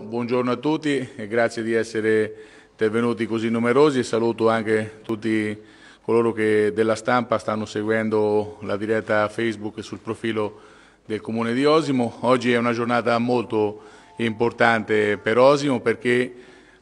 buongiorno a tutti e grazie di essere intervenuti così numerosi e saluto anche tutti coloro che della stampa stanno seguendo la diretta Facebook sul profilo del Comune di Osimo. Oggi è una giornata molto importante per Osimo perché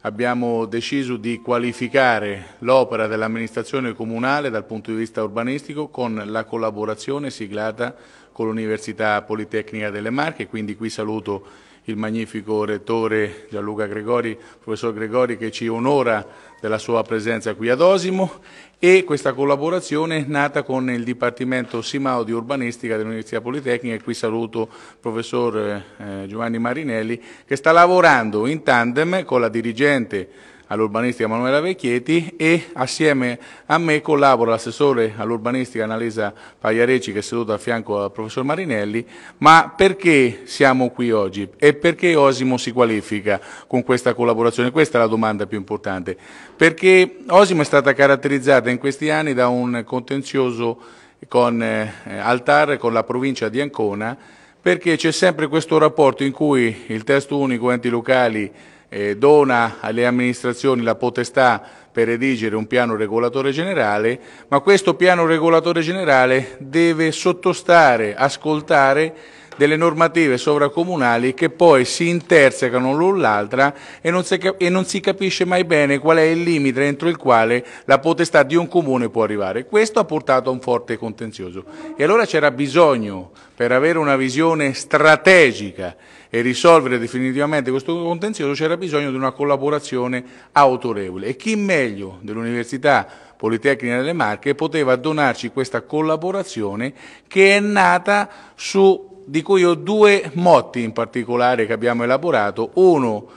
abbiamo deciso di qualificare l'opera dell'amministrazione comunale dal punto di vista urbanistico con la collaborazione siglata con l'Università Politecnica delle Marche, quindi qui saluto il magnifico rettore Gianluca Gregori, professor Gregori che ci onora della sua presenza qui ad Osimo e questa collaborazione è nata con il Dipartimento Simao di Urbanistica dell'Università Politecnica e qui saluto il professor eh, Giovanni Marinelli che sta lavorando in tandem con la dirigente all'urbanistica Emanuela Vecchietti e assieme a me collabora l'assessore all'urbanistica Annalisa Pagliarecci che è seduto a fianco al professor Marinelli, ma perché siamo qui oggi e perché Osimo si qualifica con questa collaborazione? Questa è la domanda più importante, perché Osimo è stata caratterizzata in questi anni da un contenzioso con eh, Altar, con la provincia di Ancona, perché c'è sempre questo rapporto in cui il testo unico enti locali eh, dona alle amministrazioni la potestà per redigere un piano regolatore generale, ma questo piano regolatore generale deve sottostare, ascoltare delle normative sovracomunali che poi si intersecano l'un l'altra e, e, non si capisce mai bene qual è il limite entro il quale la potestà di un comune può arrivare. Questo ha portato a un forte contenzioso e allora c'era bisogno per avere una visione strategica e risolvere definitivamente questo contenzioso c'era bisogno di una collaborazione autorevole. E chi meglio dell'Università Politecnica delle Marche poteva donarci questa collaborazione che è nata su di cui ho due motti in particolare che abbiamo elaborato. Uno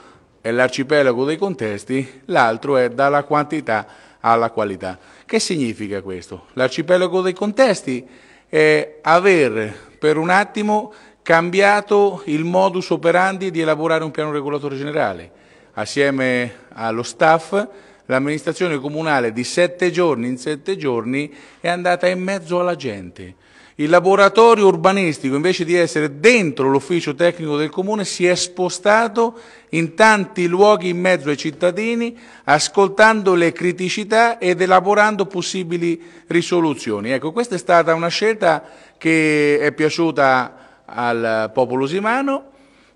è l'arcipelago dei contesti, l'altro è dalla quantità alla qualità. Che significa questo? L'arcipelago dei contesti è aver per un attimo cambiato il modus operandi di elaborare un piano regolatore generale. Assieme allo staff l'amministrazione comunale di sette giorni in sette giorni è andata in mezzo alla gente. Il laboratorio urbanistico, invece di essere dentro l'ufficio tecnico del comune, si è spostato in tanti luoghi in mezzo ai cittadini, ascoltando le criticità ed elaborando possibili risoluzioni. Ecco, questa è stata una scelta che è piaciuta a al popolo simano,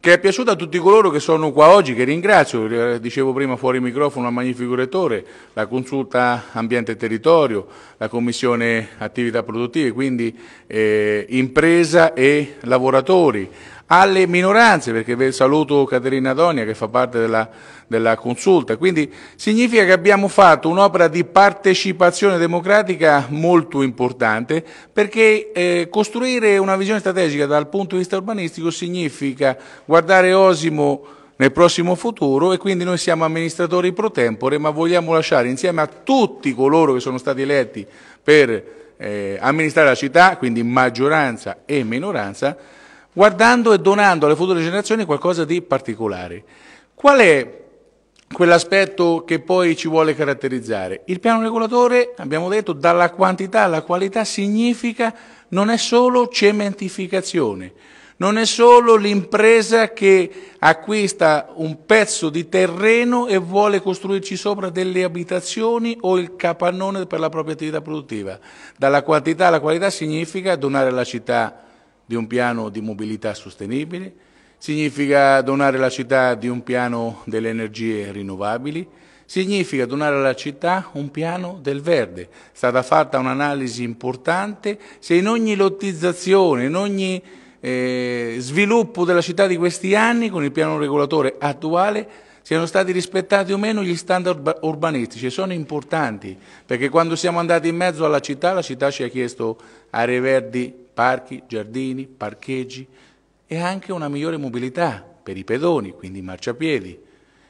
che è piaciuta a tutti coloro che sono qua oggi, che ringrazio, eh, dicevo prima fuori microfono al magnifico rettore, la consulta ambiente e territorio, la commissione attività produttive, quindi eh, impresa e lavoratori, alle minoranze, perché saluto Caterina Donia che fa parte della della consulta. Quindi significa che abbiamo fatto un'opera di partecipazione democratica molto importante perché eh, costruire una visione strategica dal punto di vista urbanistico significa guardare Osimo nel prossimo futuro e quindi noi siamo amministratori pro tempore ma vogliamo lasciare insieme a tutti coloro che sono stati eletti per eh, amministrare la città, quindi maggioranza e minoranza, guardando e donando alle future generazioni qualcosa di particolare. Qual è quell'aspetto che poi ci vuole caratterizzare. Il piano regolatore, abbiamo detto, dalla quantità alla qualità significa non è solo cementificazione, non è solo l'impresa che acquista un pezzo di terreno e vuole costruirci sopra delle abitazioni o il capannone per la propria attività produttiva. Dalla quantità alla qualità significa donare alla città di un piano di mobilità sostenibile, significa donare alla città di un piano delle energie rinnovabili, significa donare alla città un piano del verde. È stata fatta un'analisi importante se in ogni lottizzazione, in ogni eh, sviluppo della città di questi anni, con il piano regolatore attuale, siano stati rispettati o meno gli standard urbanistici e sono importanti perché quando siamo andati in mezzo alla città la città ci ha chiesto aree verdi, parchi, giardini, parcheggi, e anche una migliore mobilità per i pedoni, quindi i marciapiedi,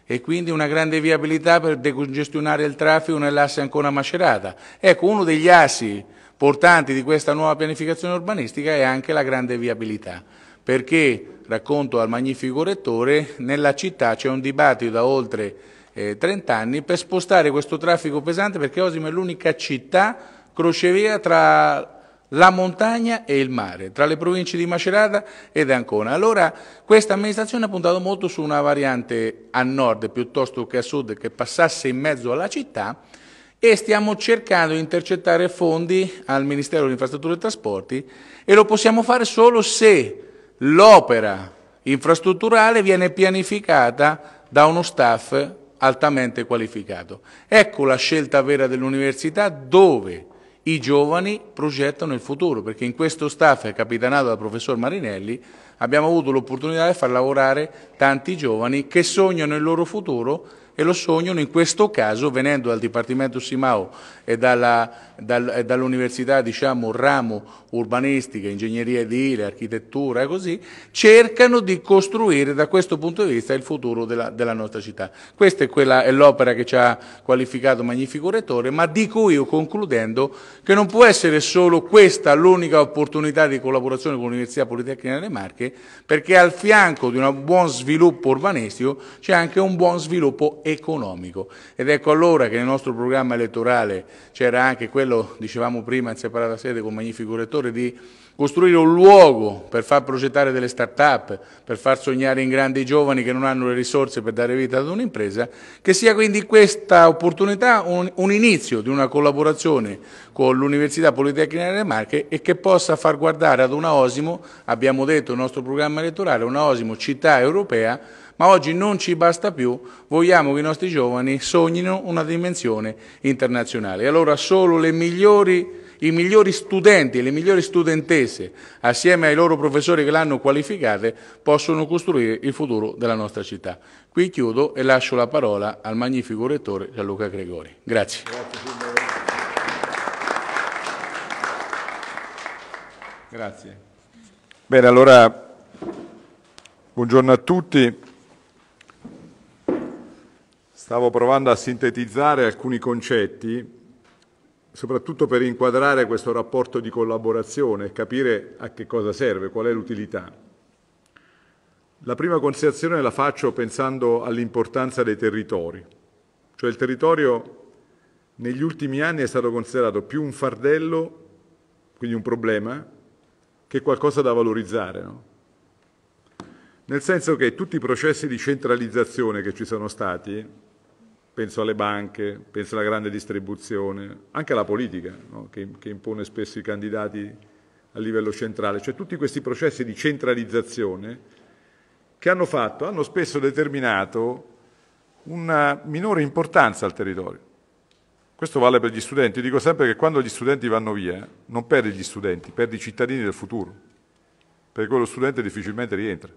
e quindi una grande viabilità per decongestionare il traffico nell'asse ancora macerata. Ecco, uno degli assi portanti di questa nuova pianificazione urbanistica è anche la grande viabilità, perché, racconto al magnifico rettore, nella città c'è un dibattito da oltre eh, 30 anni per spostare questo traffico pesante, perché Osimo è l'unica città crocevia tra la montagna e il mare, tra le province di Macerata ed Ancona. Allora questa amministrazione ha puntato molto su una variante a nord piuttosto che a sud che passasse in mezzo alla città e stiamo cercando di intercettare fondi al Ministero delle Infrastrutture e Trasporti e lo possiamo fare solo se l'opera infrastrutturale viene pianificata da uno staff altamente qualificato. Ecco la scelta vera dell'università dove i giovani progettano il futuro, perché in questo staff capitanato dal professor Marinelli abbiamo avuto l'opportunità di far lavorare tanti giovani che sognano il loro futuro e lo sognano in questo caso venendo dal Dipartimento Simao e dall'Università, dal, diciamo, ramo urbanistica, ingegneria edile, architettura e così, cercano di costruire da questo punto di vista il futuro della, della nostra città. Questa è l'opera che ci ha qualificato magnifico rettore, ma dico io concludendo che non può essere solo questa l'unica opportunità di collaborazione con l'Università Politecnica delle Marche, perché al fianco di un buon sviluppo urbanistico c'è anche un buon sviluppo economico. Ed ecco allora che nel nostro programma elettorale c'era anche quello, dicevamo prima in separata sede con magnifico rettore, di costruire un luogo per far progettare delle start-up, per far sognare in grandi i giovani che non hanno le risorse per dare vita ad un'impresa, che sia quindi questa opportunità un, un inizio di una collaborazione con l'Università Politecnica delle Marche e che possa far guardare ad una Osimo, abbiamo detto nel nostro programma elettorale, una Osimo città europea ma oggi non ci basta più, vogliamo che i nostri giovani sognino una dimensione internazionale. E allora solo migliori, i migliori studenti e le migliori studentesse, assieme ai loro professori che l'hanno qualificata, possono costruire il futuro della nostra città. Qui chiudo e lascio la parola al magnifico rettore Gianluca Gregori. Grazie. Grazie. Bene, allora buongiorno a tutti. Stavo provando a sintetizzare alcuni concetti, soprattutto per inquadrare questo rapporto di collaborazione e capire a che cosa serve, qual è l'utilità. La prima considerazione la faccio pensando all'importanza dei territori, cioè il territorio negli ultimi anni è stato considerato più un fardello, quindi un problema, che qualcosa da valorizzare. No? Nel senso che tutti i processi di centralizzazione che ci sono stati penso alle banche, penso alla grande distribuzione, anche alla politica no? che, che, impone spesso i candidati a livello centrale, cioè tutti questi processi di centralizzazione che hanno fatto, hanno spesso determinato una minore importanza al territorio. Questo vale per gli studenti, Io dico sempre che quando gli studenti vanno via non perdi gli studenti, perdi i cittadini del futuro, perché quello studente difficilmente rientra.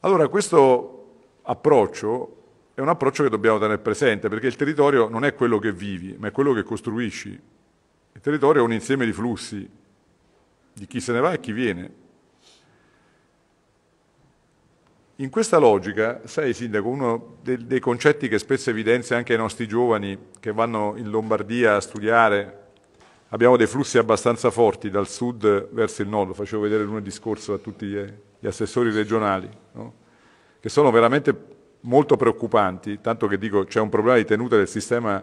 Allora questo approccio è un approccio che dobbiamo tenere presente, perché il territorio non è quello che vivi, ma è quello che costruisci. Il territorio è un insieme di flussi, di chi se ne va e chi viene. In questa logica, sai Sindaco, uno dei, dei concetti che spesso evidenzia anche ai nostri giovani che vanno in Lombardia a studiare, abbiamo dei flussi abbastanza forti dal sud verso il nord, lo facevo vedere lunedì scorso a tutti gli, gli assessori regionali, no? che sono veramente molto preoccupanti, tanto che dico c'è un problema di tenuta del sistema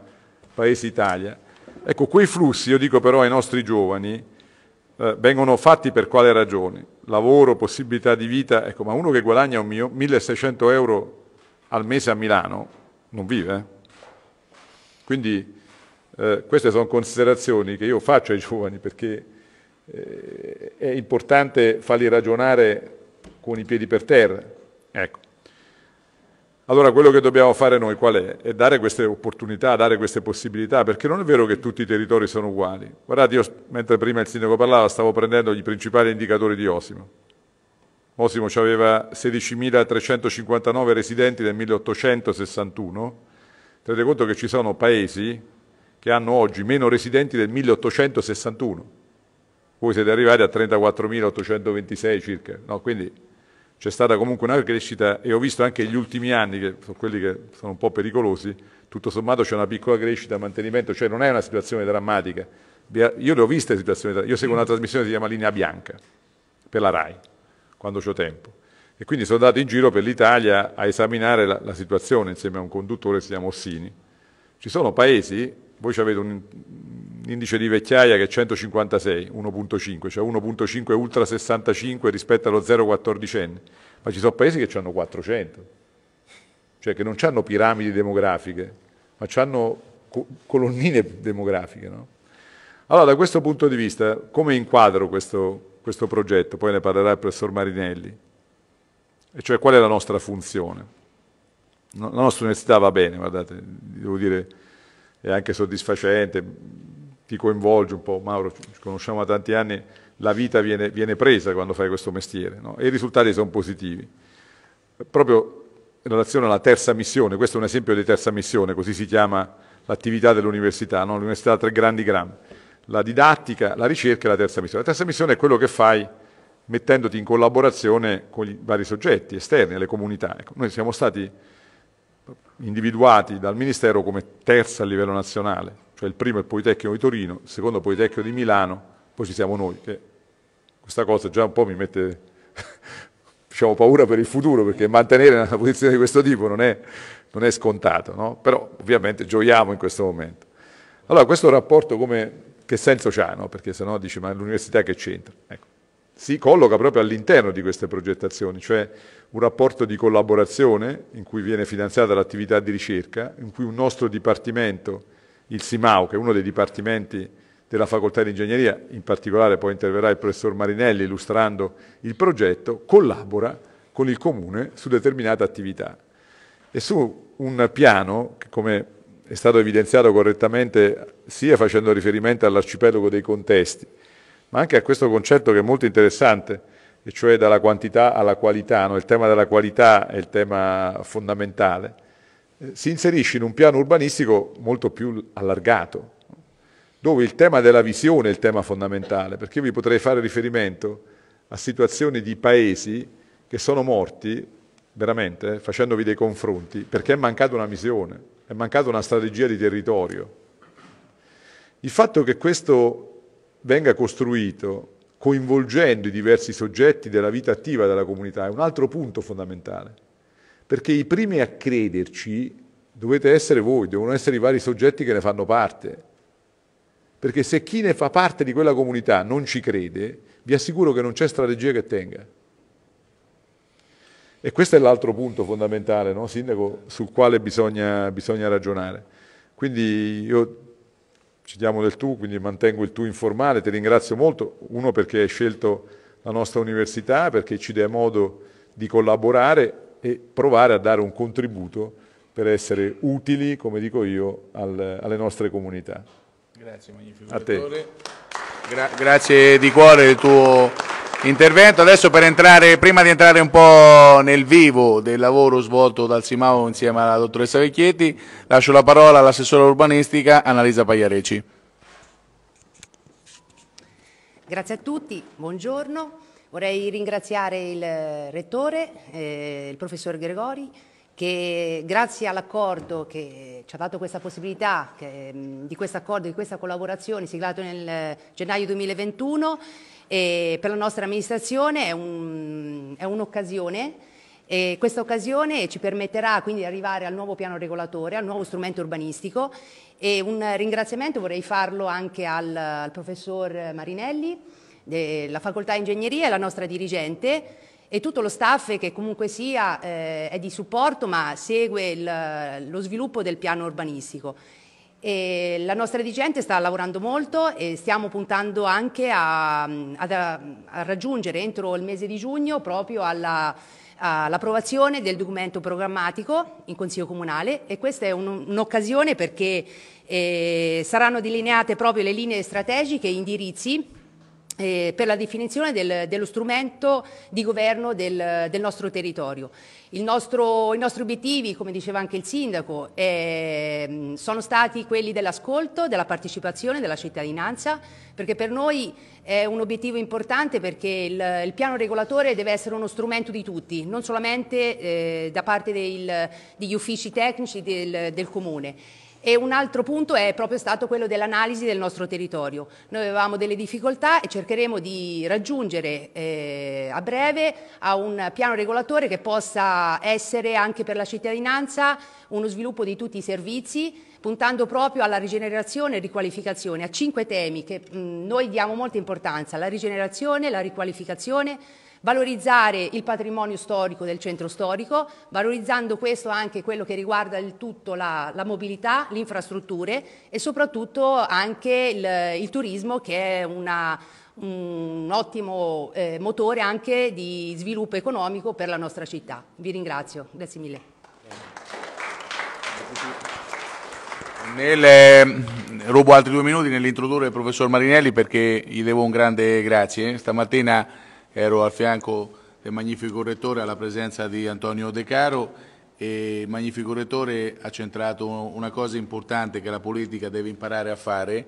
Paese-Italia. Ecco, quei flussi, io dico però ai nostri giovani, eh, vengono fatti per quale ragione? Lavoro, possibilità di vita, ecco, ma uno che guadagna un mio, 1600 euro al mese a Milano non vive. Eh. Quindi eh, queste sono considerazioni che io faccio ai giovani perché eh, è importante farli ragionare con i piedi per terra. Ecco. Allora quello che dobbiamo fare noi qual è? È dare queste opportunità, dare queste possibilità, perché non è vero che tutti i territori sono uguali. Guardate, io mentre prima il sindaco parlava stavo prendendo i principali indicatori di Osimo. Osimo aveva 16.359 residenti nel 1861. Tenete conto che ci sono paesi che hanno oggi meno residenti del 1861. Voi siete arrivati a 34.826 circa. No? Quindi c'è stata comunque una crescita e ho visto anche gli ultimi anni, che sono quelli che sono un po' pericolosi, tutto sommato c'è una piccola crescita, mantenimento, cioè non è una situazione drammatica. Io le ho viste situazioni drammatiche, io seguo una trasmissione che si chiama Linea Bianca, per la RAI, quando ho tempo. E quindi sono andato in giro per l'Italia a esaminare la, la situazione insieme a un conduttore che si chiama Ossini. Ci sono paesi voi avete un indice di vecchiaia che è 156, 1.5, cioè 1.5 ultra 65 rispetto allo 0,14enne, ma ci sono paesi che hanno 400, cioè che non hanno piramidi demografiche, ma hanno colonnine demografiche. No? Allora, da questo punto di vista, come inquadro questo, questo progetto? Poi ne parlerà il professor Marinelli. E cioè, qual è la nostra funzione? La nostra università va bene, guardate, devo dire è anche soddisfacente, ti coinvolge un po', Mauro, ci conosciamo da tanti anni, la vita viene, viene presa quando fai questo mestiere no? e i risultati sono positivi. Proprio in relazione alla terza missione, questo è un esempio di terza missione, così si chiama l'attività dell'università, no? l'università ha tre grandi grammi, la didattica, la ricerca e la terza missione. La terza missione è quello che fai mettendoti in collaborazione con i vari soggetti esterni, le comunità. Ecco, noi siamo stati individuati dal Ministero come terza a livello nazionale, cioè il primo è il Politecnico di Torino, il secondo è il Politecnico di Milano, poi ci siamo noi, che questa cosa già un po' mi mette diciamo, paura per il futuro, perché mantenere una posizione di questo tipo non è, non è scontato, no? però ovviamente gioiamo in questo momento. Allora questo rapporto come, che senso ha? No? Perché sennò dici ma l'università che c'entra? Ecco. Si colloca proprio all'interno di queste progettazioni, cioè un rapporto di collaborazione in cui viene finanziata l'attività di ricerca, in cui un nostro dipartimento, il SIMAU, che è uno dei dipartimenti della Facoltà di Ingegneria, in particolare poi interverrà il professor Marinelli illustrando il progetto, collabora con il Comune su determinate attività. E su un piano che, come è stato evidenziato correttamente, sia facendo riferimento all'arcipelago dei contesti, ma anche a questo concetto che è molto interessante, e cioè dalla quantità alla qualità, no? il tema della qualità è il tema fondamentale, eh, si inserisce in un piano urbanistico molto più allargato, dove il tema della visione è il tema fondamentale, perché io vi potrei fare riferimento a situazioni di paesi che sono morti, veramente, eh, facendovi dei confronti, perché è mancata una visione, è mancata una strategia di territorio. Il fatto che questo venga costruito coinvolgendo i diversi soggetti della vita attiva della comunità, è un altro punto fondamentale, perché i primi a crederci dovete essere voi, devono essere i vari soggetti che ne fanno parte, perché se chi ne fa parte di quella comunità non ci crede, vi assicuro che non c'è strategia che tenga. E questo è l'altro punto fondamentale, no, Sindaco, sul quale bisogna, bisogna ragionare. Quindi io ci diamo del tu, quindi mantengo il tu informale, ti ringrazio molto, uno perché hai scelto la nostra università, perché ci dà modo di collaborare e provare a dare un contributo per essere utili, come dico io, al, alle nostre comunità. Grazie, magnifico. A te. Gra grazie di cuore il tuo intervento. Adesso per entrare, prima di entrare un po' nel vivo del lavoro svolto dal Simao insieme alla dottoressa Vecchietti, lascio la parola all'assessore urbanistica Annalisa Pagliareci. Grazie a tutti, buongiorno. Vorrei ringraziare il Rettore, eh, il Professor Gregori, che grazie all'accordo che ci ha dato questa possibilità che, mm, di questo accordo, di questa collaborazione siglato nel eh, gennaio 2021 eh, per la nostra amministrazione è, un'occasione e questa occasione ci permetterà quindi di arrivare al nuovo piano regolatore, al nuovo strumento urbanistico e un ringraziamento vorrei farlo anche al, al professor Marinelli della facoltà di ingegneria e alla nostra dirigente e tutto lo staff che comunque sia eh, è di supporto ma segue il, lo sviluppo del piano urbanistico. E la nostra dirigente sta lavorando molto e stiamo puntando anche a, a, a raggiungere entro il mese di giugno proprio all'approvazione all del documento programmatico in Consiglio Comunale e questa è un'occasione un perché eh, saranno delineate proprio le linee strategiche e indirizzi eh, per la definizione del, dello strumento di governo del, del nostro territorio. Nostro, I nostri obiettivi, come diceva anche il Sindaco, eh, sono stati quelli dell'ascolto, della partecipazione, della cittadinanza, perché per noi è un obiettivo importante perché il, il piano regolatore deve essere uno strumento di tutti, non solamente eh, da parte del, degli uffici tecnici del Comune. E un altro punto è proprio stato quello dell'analisi del nostro territorio. Noi avevamo delle difficoltà e cercheremo di raggiungere eh, a breve a un piano regolatore che possa essere anche per la cittadinanza uno sviluppo di tutti i servizi puntando proprio alla rigenerazione e riqualificazione, a cinque temi che mh, noi diamo molta importanza, la rigenerazione, la riqualificazione, valorizzare il patrimonio storico del centro storico, valorizzando questo anche quello che riguarda il tutto la, la mobilità, le infrastrutture e soprattutto anche il, il turismo che è una, un ottimo eh, motore anche di sviluppo economico per la nostra città. Vi ringrazio, grazie mille. Nel, ehm, rubo altri due minuti nell'introdurre il professor Marinelli perché gli devo un grande grazie. Stamattina ero al fianco del magnifico rettore alla presenza di Antonio De Caro e il magnifico rettore ha centrato una cosa importante che la politica deve imparare a fare.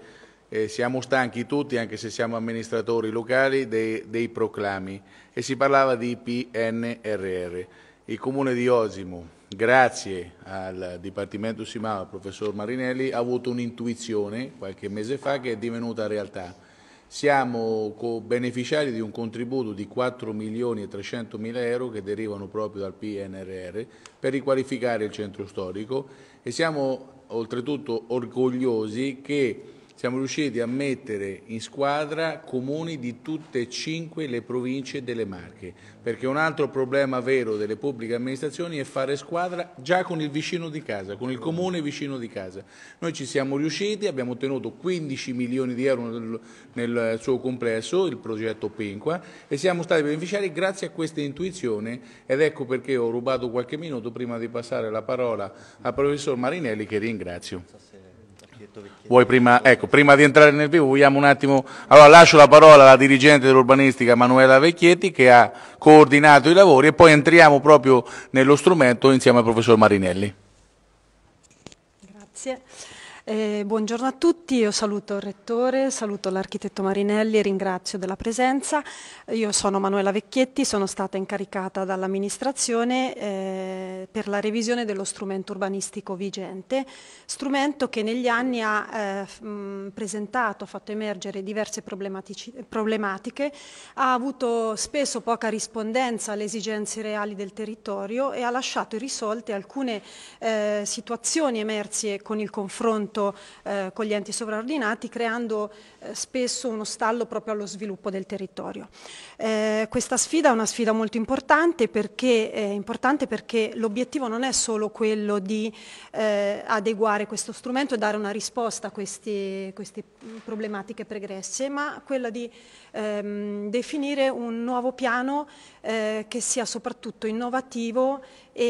Eh, siamo stanchi tutti, anche se siamo amministratori locali, dei, dei proclami e si parlava di PNRR. Il comune di Osimo, grazie al Dipartimento Simava, al professor Marinelli, ha avuto un'intuizione qualche mese fa che è divenuta realtà siamo beneficiari di un contributo di 4 milioni e 300 mila euro che derivano proprio dal PNRR per riqualificare il centro storico e siamo oltretutto orgogliosi che siamo riusciti a mettere in squadra comuni di tutte e cinque le province delle Marche, perché un altro problema vero delle pubbliche amministrazioni è fare squadra già con il vicino di casa, con il comune vicino di casa. Noi ci siamo riusciti, abbiamo ottenuto 15 milioni di euro nel, nel suo complesso, il progetto Pinqua, e siamo stati beneficiari grazie a questa intuizione ed ecco perché ho rubato qualche minuto prima di passare la parola al professor Marinelli che ringrazio. Vuoi prima, ecco, prima di entrare nel vivo vogliamo un attimo... Allora lascio la parola alla dirigente dell'urbanistica Manuela Vecchietti che ha coordinato i lavori e poi entriamo proprio nello strumento insieme al professor Marinelli. Grazie. Eh, buongiorno a tutti, io saluto il Rettore, saluto l'architetto Marinelli e ringrazio della presenza. Io sono Manuela Vecchietti, sono stata incaricata dall'amministrazione eh, per la revisione dello strumento urbanistico vigente, strumento che negli anni ha eh, mh, presentato, fatto emergere diverse problematiche, ha avuto spesso poca rispondenza alle esigenze reali del territorio e ha lasciato irrisolte alcune eh, situazioni emerse con il confronto rapporto eh, con gli enti sovraordinati, creando eh, spesso uno stallo proprio allo sviluppo del territorio. Eh, questa sfida è una sfida molto importante perché, eh, importante perché l'obiettivo non è solo quello di eh, adeguare questo strumento e dare una risposta a questi, queste problematiche pregresse, ma quella di ehm, definire un nuovo piano eh, che sia soprattutto innovativo e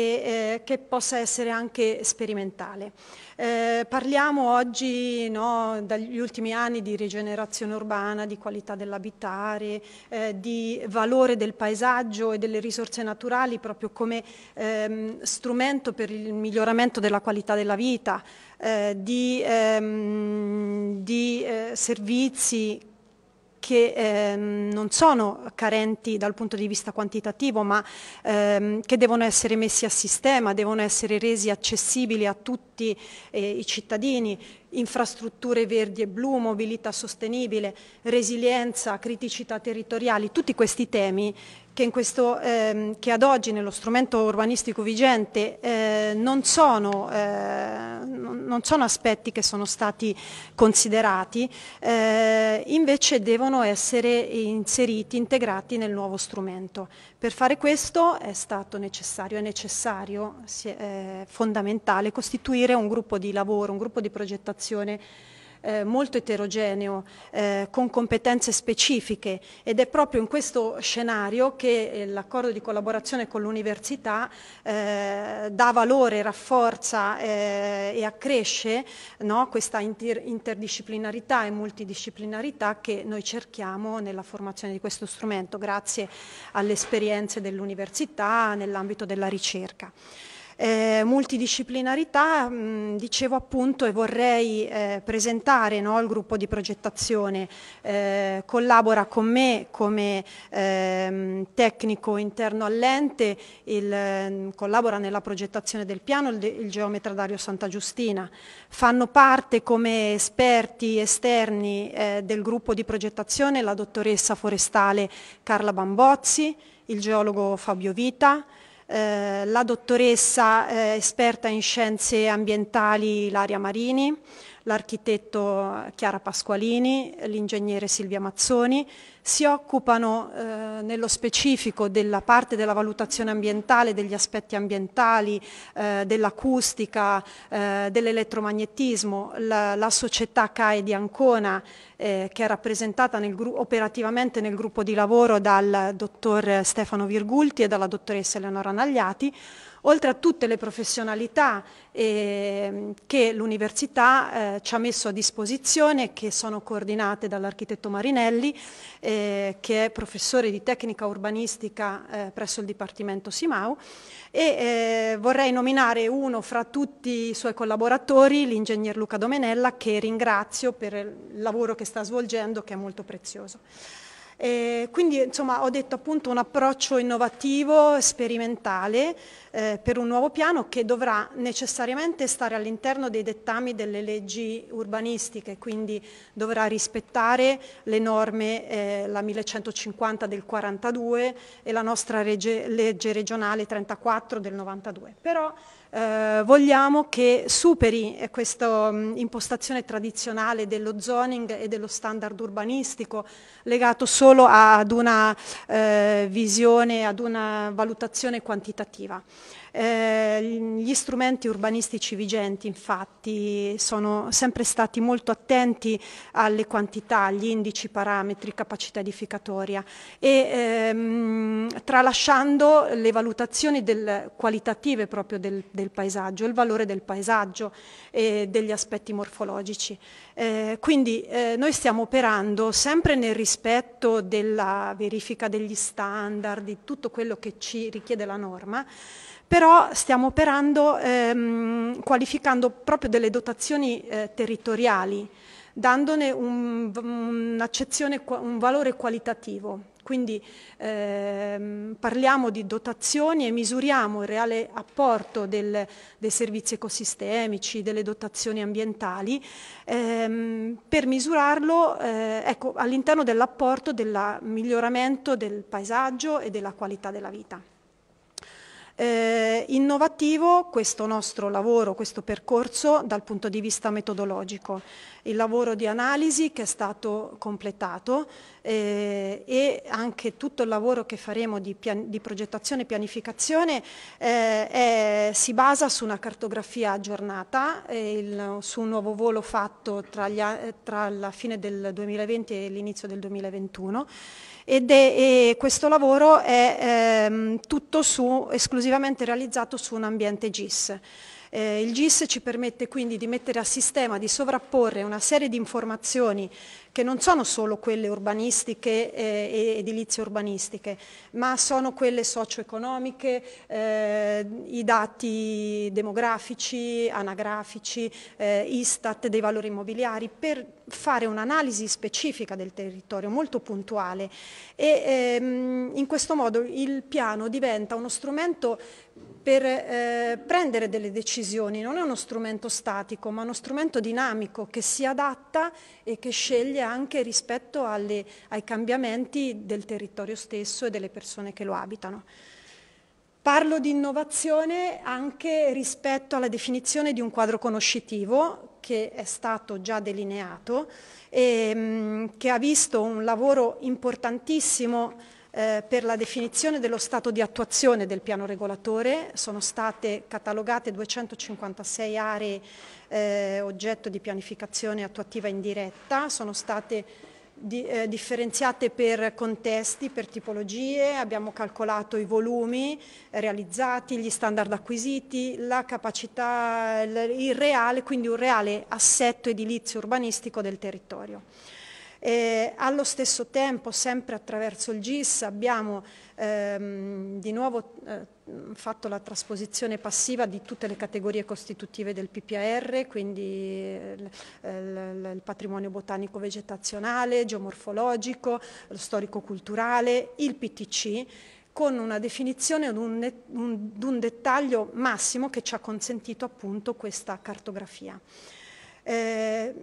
eh, che possa essere anche sperimentale. Eh, parliamo oggi, no, dagli ultimi anni, di rigenerazione urbana, di qualità dell'abitare, eh, di valore del paesaggio e delle risorse naturali proprio come ehm, strumento per il miglioramento della qualità della vita, eh, di, ehm, di eh, servizi che ehm, non sono carenti dal punto di vista quantitativo, ma ehm, che devono essere messi a sistema, devono essere resi accessibili a tutti eh, i cittadini, infrastrutture verdi e blu, mobilità sostenibile, resilienza, criticità territoriali, tutti questi temi che, questo, ehm, che ad oggi nello strumento urbanistico vigente eh, non, sono, eh, non, sono, aspetti che sono stati considerati, eh, invece devono essere inseriti, integrati nel nuovo strumento. Per fare questo è stato necessario, è necessario, è eh, fondamentale, costituire un gruppo di lavoro, un gruppo di progettazione eh, molto eterogeneo, eh, con competenze specifiche ed è proprio in questo scenario che eh, l'accordo di collaborazione con l'università eh, dà valore, rafforza eh, e accresce no, questa inter interdisciplinarità e multidisciplinarità che noi cerchiamo nella formazione di questo strumento grazie alle esperienze dell'università nell'ambito della ricerca. Eh, multidisciplinarità, mh, mm, dicevo appunto e vorrei eh, presentare no, il gruppo di progettazione, eh, collabora con me come ehm, tecnico interno all'ente, mm, collabora nella progettazione del piano il, il geometra Dario Santa Giustina, fanno parte come esperti esterni eh, del gruppo di progettazione la dottoressa forestale Carla Bambozzi, il geologo Fabio Vita, la dottoressa eh, esperta in scienze ambientali Laria Marini, l'architetto eh, Chiara Pasqualini, l'ingegnere Silvia Mazzoni, si occupano eh, nello specifico della parte della valutazione ambientale, degli aspetti ambientali, eh, dell'acustica, eh, dell'elettromagnetismo, la, la, società CAE di Ancona eh, che è rappresentata nel operativamente nel gruppo di lavoro dal dottor Stefano Virgulti e dalla dottoressa Eleonora Nagliati, oltre a tutte le professionalità eh, che l'università eh, ci ha messo a disposizione, che sono coordinate dall'architetto Marinelli, eh, che è professore di tecnica urbanistica eh, presso il Dipartimento Simau, e eh, vorrei nominare uno fra tutti i suoi collaboratori, l'ingegner Luca Domenella, che ringrazio per il lavoro che sta svolgendo, che è molto prezioso. Eh, quindi insomma ho detto appunto un approccio innovativo, sperimentale eh, per un nuovo piano che dovrà necessariamente stare all'interno dei dettami delle leggi urbanistiche, quindi dovrà rispettare le norme, eh, la 1150 del 42 e la nostra legge regionale 34 del 92. Però, eh, vogliamo che superi eh, questa mh, mm, impostazione tradizionale dello zoning e dello standard urbanistico legato solo ad una eh, visione, ad una valutazione quantitativa. Eh, gli strumenti urbanistici vigenti infatti sono sempre stati molto attenti alle quantità, agli indici, parametri, capacità edificatoria e ehm, tralasciando le valutazioni del, qualitative proprio del, del, paesaggio, il valore del paesaggio e degli aspetti morfologici. Eh, quindi eh, noi stiamo operando sempre nel rispetto della verifica degli standard, di tutto quello che ci richiede la norma, però stiamo operando ehm, qualificando proprio delle dotazioni eh, territoriali, dandone un, un, un valore qualitativo. Quindi ehm, parliamo di dotazioni e misuriamo il reale apporto del, dei servizi ecosistemici, delle dotazioni ambientali, ehm, per misurarlo eh, ecco, all'interno dell'apporto del miglioramento del paesaggio e della qualità della vita eh, innovativo questo nostro lavoro, questo percorso dal punto di vista metodologico. Il lavoro di analisi che è stato completato eh, e anche tutto il lavoro che faremo di, di progettazione e pianificazione eh, è, si basa su una cartografia aggiornata, eh, il, su un nuovo volo fatto tra, gli, tra la fine del 2020 e l'inizio del 2021 ed è, questo lavoro è ehm, tutto su, esclusivamente realizzato su un ambiente GIS. Eh, il GIS ci permette quindi di mettere a sistema, di sovrapporre una serie di informazioni che non sono solo quelle urbanistiche eh, e edilizie urbanistiche, ma sono quelle socio-economiche, eh, i dati demografici, anagrafici, eh, Istat dei valori immobiliari, per fare un'analisi specifica del territorio, molto puntuale. E, ehm, in questo modo il piano diventa uno strumento per eh, prendere delle decisioni, non è uno strumento statico ma uno strumento dinamico che si adatta e che sceglie anche rispetto alle, ai cambiamenti del territorio stesso e delle persone che lo abitano. Parlo di innovazione anche rispetto alla definizione di un quadro conoscitivo che è stato già delineato e mh, mm, che ha visto un lavoro importantissimo eh, per la definizione dello stato di attuazione del piano regolatore sono state catalogate 256 aree eh, oggetto di pianificazione attuativa indiretta, sono state di, eh, differenziate per contesti, per tipologie, abbiamo calcolato i volumi eh, realizzati, gli standard acquisiti, la capacità, il reale, quindi un reale assetto edilizio urbanistico del territorio. E allo stesso tempo, sempre attraverso il GIS, abbiamo ehm, di nuovo eh, fatto la trasposizione passiva di tutte le categorie costitutive del PPAR, quindi eh, il patrimonio botanico vegetazionale, geomorfologico, lo storico-culturale, il PTC con una definizione di un, un, un, dettaglio massimo che ci ha consentito appunto questa cartografia. Eh,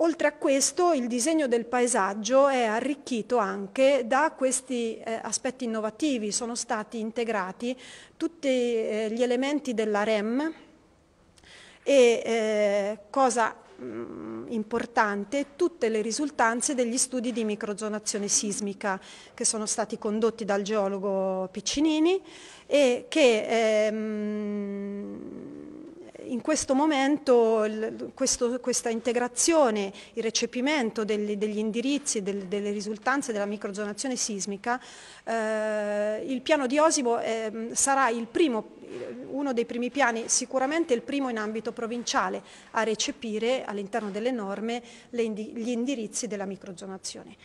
Oltre a questo il disegno del paesaggio è arricchito anche da questi eh, aspetti innovativi, sono stati integrati tutti eh, gli elementi della REM e eh, cosa mm, importante tutte le risultanze degli studi di microzonazione sismica che sono stati condotti dal geologo Piccinini e che ehm, in questo momento questo, questa integrazione, il recepimento degli, degli indirizzi e del, delle risultanze della microzonazione sismica, eh, il piano di Osimo eh, sarà primo, uno dei primi piani, sicuramente il primo in ambito provinciale, a recepire all'interno delle norme gli indirizzi della microzonazione.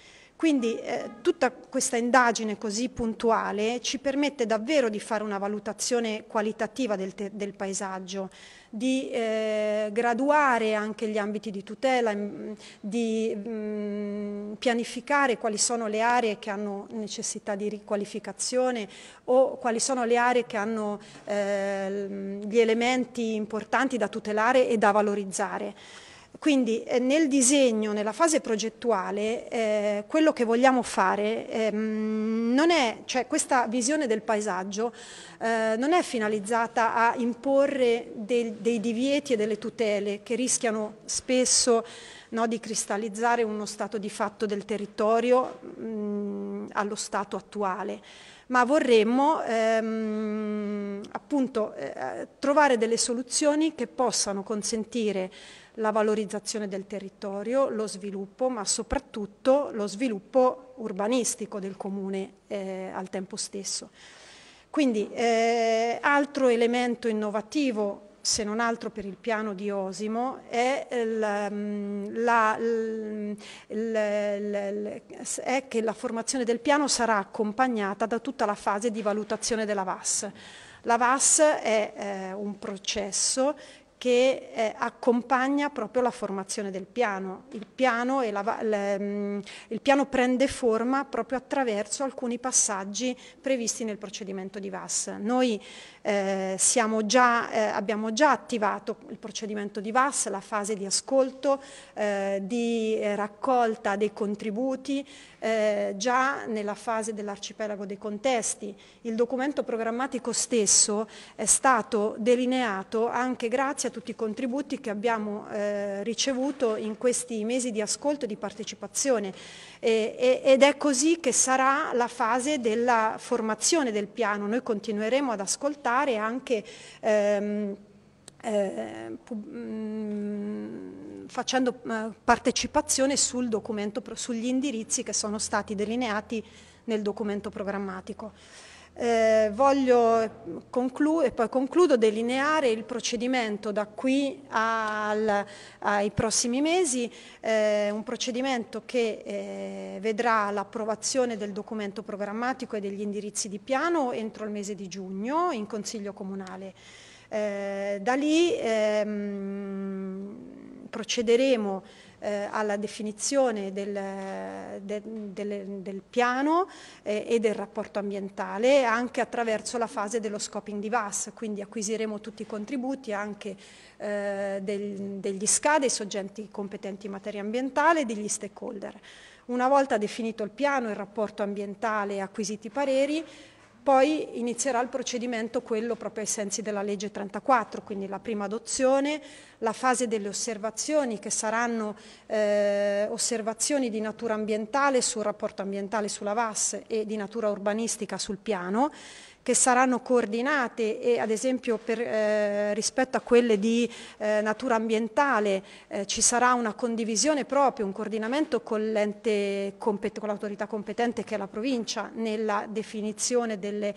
Quindi eh, tutta questa indagine così puntuale ci permette davvero di fare una valutazione qualitativa del, del paesaggio, di eh, graduare anche gli ambiti di tutela, mm, di mh, mm, pianificare quali sono le aree che hanno necessità di riqualificazione o quali sono le aree che hanno eh, gli elementi importanti da tutelare e da valorizzare. Quindi eh, nel disegno, nella fase progettuale, eh, quello che vogliamo fare eh, non è, cioè questa visione del paesaggio eh, non è finalizzata a imporre del, dei divieti e delle tutele che rischiano spesso no, di cristallizzare uno stato di fatto del territorio mh, mm, allo stato attuale ma vorremmo ehm, appunto eh, trovare delle soluzioni che possano consentire la valorizzazione del territorio, lo sviluppo, ma soprattutto lo sviluppo urbanistico del comune eh, al tempo stesso. Quindi eh, altro elemento innovativo, se non altro per il piano di Osimo, è, mm, la, la, la, è che la formazione del piano sarà accompagnata da tutta la fase di valutazione della VAS. La VAS è eh, un processo che eh, accompagna proprio la formazione del piano. Il piano, la, le, mm, il piano, prende forma proprio attraverso alcuni passaggi previsti nel procedimento di VAS. Noi eh, già, eh, abbiamo già attivato il procedimento di VAS, la fase di ascolto, eh, di eh, raccolta dei contributi, eh, già nella fase dell'arcipelago dei contesti. Il documento programmatico stesso è stato delineato anche grazie a a tutti i contributi che abbiamo eh, ricevuto in questi mesi di ascolto e di partecipazione e, e, ed è così che sarà la fase della formazione del piano. Noi continueremo ad ascoltare anche ehm, eh, mm, facendo eh, partecipazione sul documento, sugli indirizzi che sono stati delineati nel documento programmatico. Eh, voglio conclu- e poi concludo delineare il procedimento da qui al, ai prossimi mesi, eh, un procedimento che eh, vedrà l'approvazione del documento programmatico e degli indirizzi di piano entro il mese di giugno in Consiglio Comunale. Eh, da lì ehm, procederemo eh, alla definizione del, de, del, del piano eh, e del rapporto ambientale anche attraverso la fase dello scoping di VAS, quindi acquisiremo tutti i contributi anche eh, del, degli SCA, dei soggetti competenti in materia ambientale e degli stakeholder. Una volta definito il piano, il rapporto ambientale e acquisiti i pareri, poi inizierà il procedimento, quello proprio ai sensi della legge 34, quindi la prima adozione, la fase delle osservazioni che saranno eh, osservazioni di natura ambientale sul rapporto ambientale sulla VAS e di natura urbanistica sul piano, che saranno coordinate e ad esempio per, eh, rispetto a quelle di eh, natura ambientale eh, ci sarà una condivisione proprio, un coordinamento con l'autorità compet competente che è la provincia nella definizione delle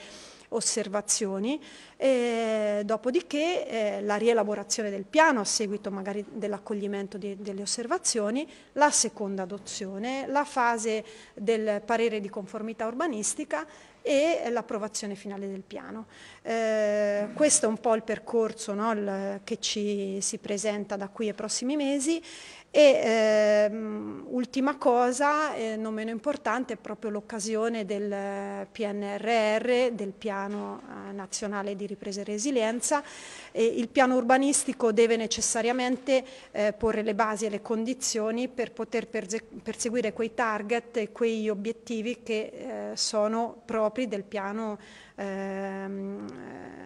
osservazioni, e dopodiché eh, la rielaborazione del piano a seguito magari dell'accoglimento delle osservazioni, la seconda adozione, la fase del parere di conformità urbanistica e l'approvazione finale del piano. Eh, questo è un po' il percorso no, il, che ci si presenta da qui ai prossimi mesi e ehm, ultima cosa, eh, non meno importante, è proprio l'occasione del PNRR, del Piano eh, Nazionale di Ripresa e Resilienza. E il piano urbanistico deve necessariamente eh, porre le basi e le condizioni per poter perse perseguire quei target e quegli obiettivi che eh, sono propri del piano ehm,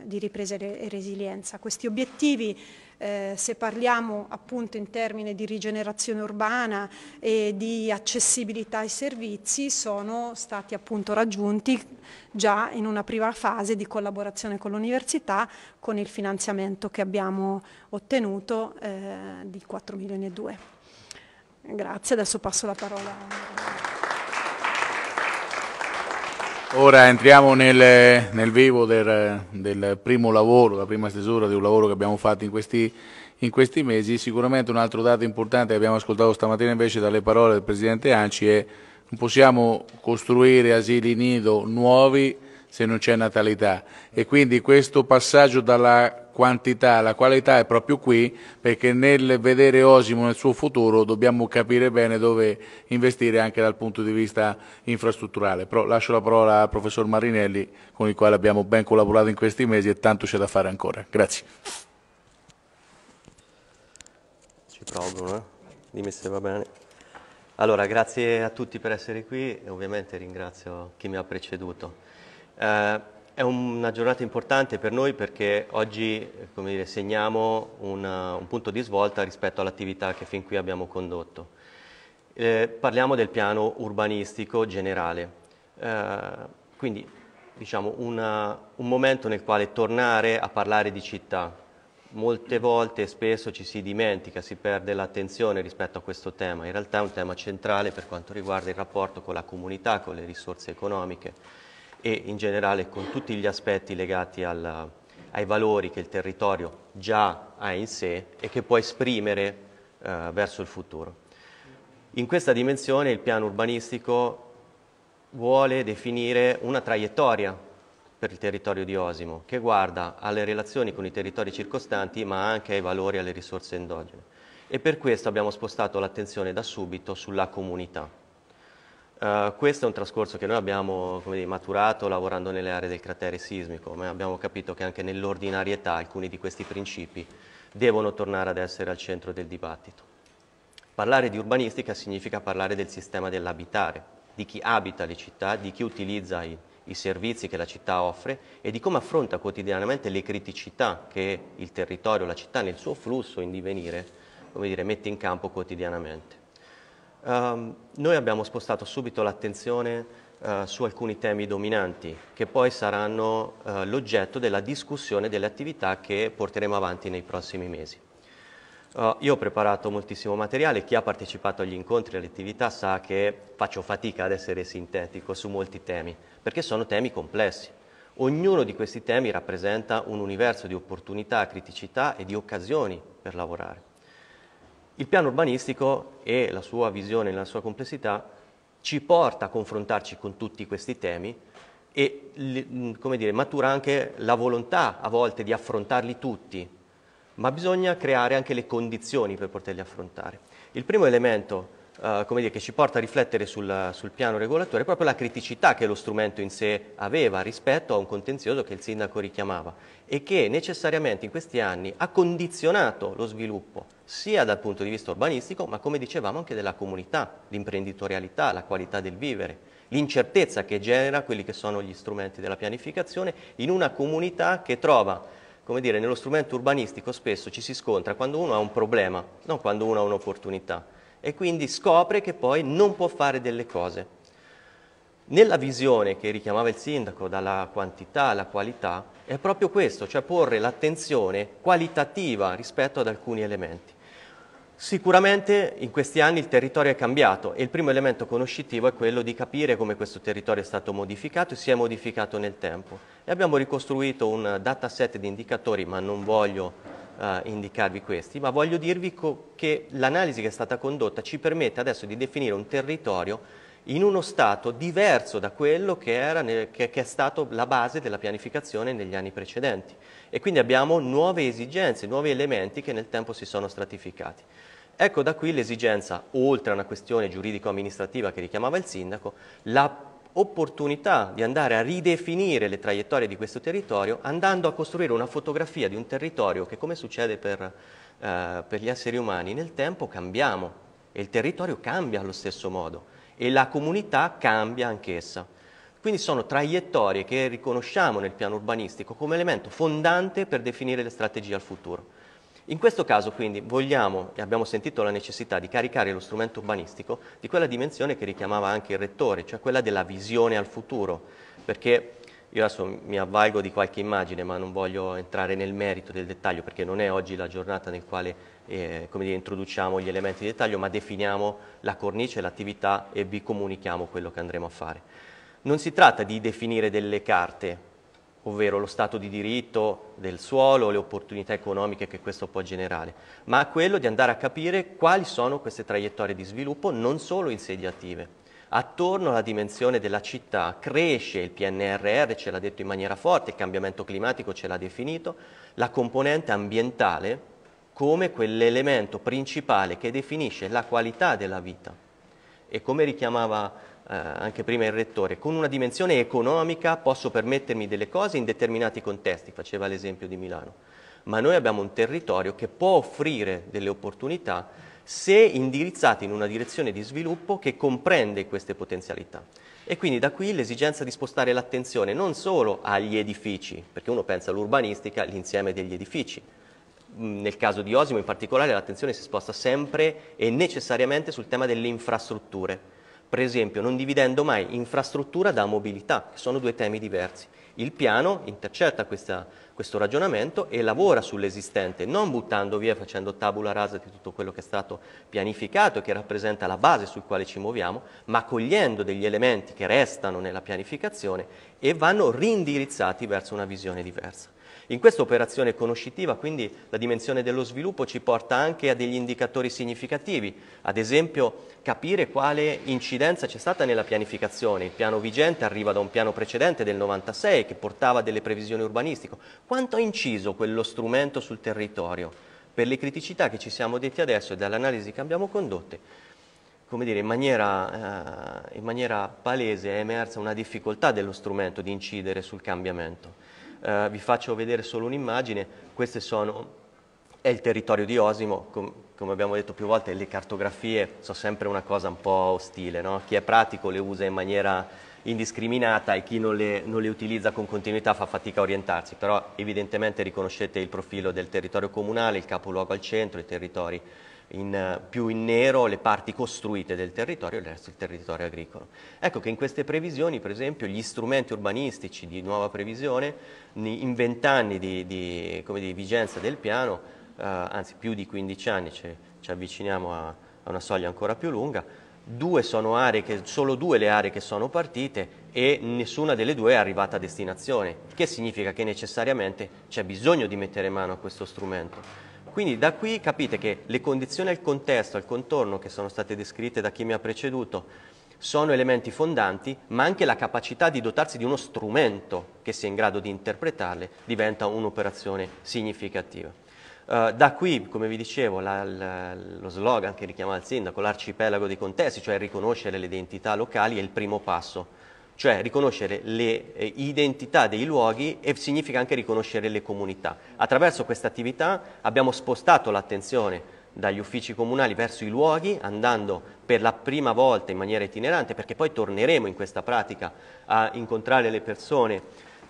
eh, di ripresa e resilienza. Questi obiettivi eh, se parliamo appunto in termini di rigenerazione urbana e di accessibilità ai servizi sono stati appunto raggiunti già in una prima fase di collaborazione con l'università con il finanziamento che abbiamo ottenuto eh, di 4 milioni e 2. Grazie, adesso passo la parola a... Ora entriamo nel, nel vivo del, del, primo lavoro, la prima stesura di un lavoro che abbiamo fatto in questi, in questi, mesi. Sicuramente un altro dato importante che abbiamo ascoltato stamattina invece dalle parole del Presidente Anci è che non possiamo costruire asili nido nuovi se non c'è natalità e quindi questo passaggio dalla quantità, la qualità è proprio qui perché nel vedere Osimo nel suo futuro dobbiamo capire bene dove investire anche dal punto di vista infrastrutturale. Però lascio la parola al professor Marinelli con il quale abbiamo ben collaborato in questi mesi e tanto c'è da fare ancora. Grazie. Ci provo, eh? dimmi se va bene. Allora, grazie a tutti per essere qui e ovviamente ringrazio chi mi ha preceduto. Eh, è una giornata importante per noi perché oggi eh, dire, segniamo un, un, punto di svolta rispetto all'attività che fin qui abbiamo condotto. Eh, parliamo del piano urbanistico generale, eh, quindi diciamo una, un momento nel quale tornare a parlare di città. Molte volte spesso ci si dimentica, si perde l'attenzione rispetto a questo tema, in realtà è un tema centrale per quanto riguarda il rapporto con la comunità, con le risorse economiche e in generale con tutti gli aspetti legati al, ai valori che il territorio già ha in sé e che può esprimere eh, verso il futuro. In questa dimensione il piano urbanistico vuole definire una traiettoria per il territorio di Osimo che guarda alle relazioni con i territori circostanti ma anche ai valori e alle risorse endogene e per questo abbiamo spostato l'attenzione da subito sulla comunità. Eh, questo è un trascorso che noi abbiamo dire, maturato lavorando nelle aree del cratere sismico, ma abbiamo capito che anche nell'ordinarietà alcuni di questi principi devono tornare ad essere al centro del dibattito. Parlare di urbanistica significa parlare del sistema dell'abitare, di chi abita le città, di chi utilizza i, i servizi che la città offre e di come affronta quotidianamente le criticità che il territorio, la città nel suo flusso in divenire, come dire, mette in campo quotidianamente. Um, noi abbiamo spostato subito l'attenzione uh, su alcuni temi dominanti che poi saranno uh, l'oggetto della discussione delle attività che porteremo avanti nei prossimi mesi. Uh, io ho preparato moltissimo materiale, chi ha partecipato agli incontri e alle attività sa che faccio fatica ad essere sintetico su molti temi, perché sono temi complessi. Ognuno di questi temi rappresenta un universo di opportunità, criticità e di occasioni per lavorare. Il piano urbanistico e la sua visione nella sua complessità ci porta a confrontarci con tutti questi temi e come dire, matura anche la volontà a volte di affrontarli tutti, ma bisogna creare anche le condizioni per poterli affrontare. Il primo elemento eh, dire, che ci porta a riflettere sul, sul piano regolatore proprio la criticità che lo strumento in sé aveva rispetto a un contenzioso che il sindaco richiamava e che necessariamente in questi anni ha condizionato lo sviluppo sia dal punto di vista urbanistico ma come dicevamo anche della comunità, l'imprenditorialità, la qualità del vivere l'incertezza che genera quelli che sono gli strumenti della pianificazione in una comunità che trova, come dire, nello strumento urbanistico spesso ci si scontra quando uno ha un problema, non quando uno ha un'opportunità e quindi scopre che poi non può fare delle cose. Nella visione che richiamava il sindaco dalla quantità alla qualità è proprio questo, cioè porre l'attenzione qualitativa rispetto ad alcuni elementi. Sicuramente in questi anni il territorio è cambiato e il primo elemento conoscitivo è quello di capire come questo territorio è stato modificato e si è modificato nel tempo. E abbiamo ricostruito un dataset di indicatori, ma non voglio eh, indicarvi questi, ma voglio dirvi che l'analisi che è stata condotta ci permette adesso di definire un territorio in uno stato diverso da quello che, nel, che, che, è stato la base della pianificazione negli anni precedenti. E quindi abbiamo nuove esigenze, nuovi elementi che nel tempo si sono stratificati. Ecco da qui l'esigenza, oltre a una questione giuridico-amministrativa che richiamava il sindaco, la opportunità di andare a ridefinire le traiettorie di questo territorio andando a costruire una fotografia di un territorio che come succede per, eh, per gli esseri umani nel tempo cambiamo e il territorio cambia allo stesso modo e la comunità cambia anch'essa. Quindi sono traiettorie che riconosciamo nel piano urbanistico come elemento fondante per definire le strategie al futuro. In questo caso quindi vogliamo e abbiamo sentito la necessità di caricare lo strumento urbanistico di quella dimensione che richiamava anche il rettore, cioè quella della visione al futuro, perché io adesso mi avvalgo di qualche immagine ma non voglio entrare nel merito del dettaglio perché non è oggi la giornata nel quale eh, dire, introduciamo gli elementi di dettaglio ma definiamo la cornice, l'attività e vi comunichiamo quello che andremo a fare. Non si tratta di definire delle carte ovvero lo stato di diritto del suolo, le opportunità economiche che questo può generare, ma a quello di andare a capire quali sono queste traiettorie di sviluppo non solo insediative. Attorno alla dimensione della città cresce il PNRR, ce l'ha detto in maniera forte, il cambiamento climatico ce l'ha definito, la componente ambientale come quell'elemento principale che definisce la qualità della vita. E come richiamava eh, anche prima il rettore, con una dimensione economica posso permettermi delle cose in determinati contesti, faceva l'esempio di Milano, ma noi abbiamo un territorio che può offrire delle opportunità se indirizzate in una direzione di sviluppo che comprende queste potenzialità. E quindi da qui l'esigenza di spostare l'attenzione non solo agli edifici, perché uno pensa all'urbanistica, l'insieme degli edifici. Mm, nel caso di Osimo in particolare l'attenzione si sposta sempre e necessariamente sul tema delle infrastrutture per esempio non dividendo mai infrastruttura da mobilità, che sono due temi diversi. Il piano intercetta questa, questo ragionamento e lavora sull'esistente, non buttando via, facendo tabula rasa di tutto quello che è stato pianificato e che rappresenta la base sul quale ci muoviamo, ma cogliendo degli elementi che restano nella pianificazione e vanno rindirizzati verso una visione diversa. In questa operazione conoscitiva, quindi, la dimensione dello sviluppo ci porta anche a degli indicatori significativi, ad esempio capire quale incidenza c'è stata nella pianificazione. Il piano vigente arriva da un piano precedente del 96 che portava delle previsioni urbanistiche. Quanto ha inciso quello strumento sul territorio? Per le criticità che ci siamo detti adesso e dall'analisi che abbiamo condotte, come dire, in maniera, eh, in maniera palese è emersa una difficoltà dello strumento di incidere sul cambiamento eh, vi faccio vedere solo un'immagine, queste sono è il territorio di Osimo, com come abbiamo detto più volte, le cartografie sono sempre una cosa un po' ostile, no? chi è pratico le usa in maniera indiscriminata e chi non le, non le, utilizza con continuità fa fatica a orientarsi, però evidentemente riconoscete il profilo del territorio comunale, il capoluogo al centro, i territori in, eh, più in nero le parti costruite del territorio e il resto il territorio agricolo. Ecco che in queste previsioni, per esempio, gli strumenti urbanistici di nuova previsione, in vent'anni di, di, di vigenza del piano, eh, anzi più di 15 anni, ci, ci avviciniamo a, a una soglia ancora più lunga, due sono aree che, solo due le aree che sono partite e nessuna delle due è arrivata a destinazione, che significa che necessariamente c'è bisogno di mettere mano a questo strumento. Quindi da qui capite che le condizioni al contesto, al contorno che sono state descritte da chi mi ha preceduto, sono elementi fondanti, ma anche la capacità di dotarsi di uno strumento che sia in grado di interpretarle diventa un'operazione significativa. Uh, da qui, come vi dicevo, la, la, lo slogan che richiama il sindaco, l'arcipelago dei contesti, cioè riconoscere le identità locali, è il primo passo cioè riconoscere le eh, identità dei luoghi e significa anche riconoscere le comunità. Attraverso questa attività abbiamo spostato l'attenzione dagli uffici comunali verso i luoghi, andando per la prima volta in maniera itinerante, perché poi torneremo in questa pratica a incontrare le persone,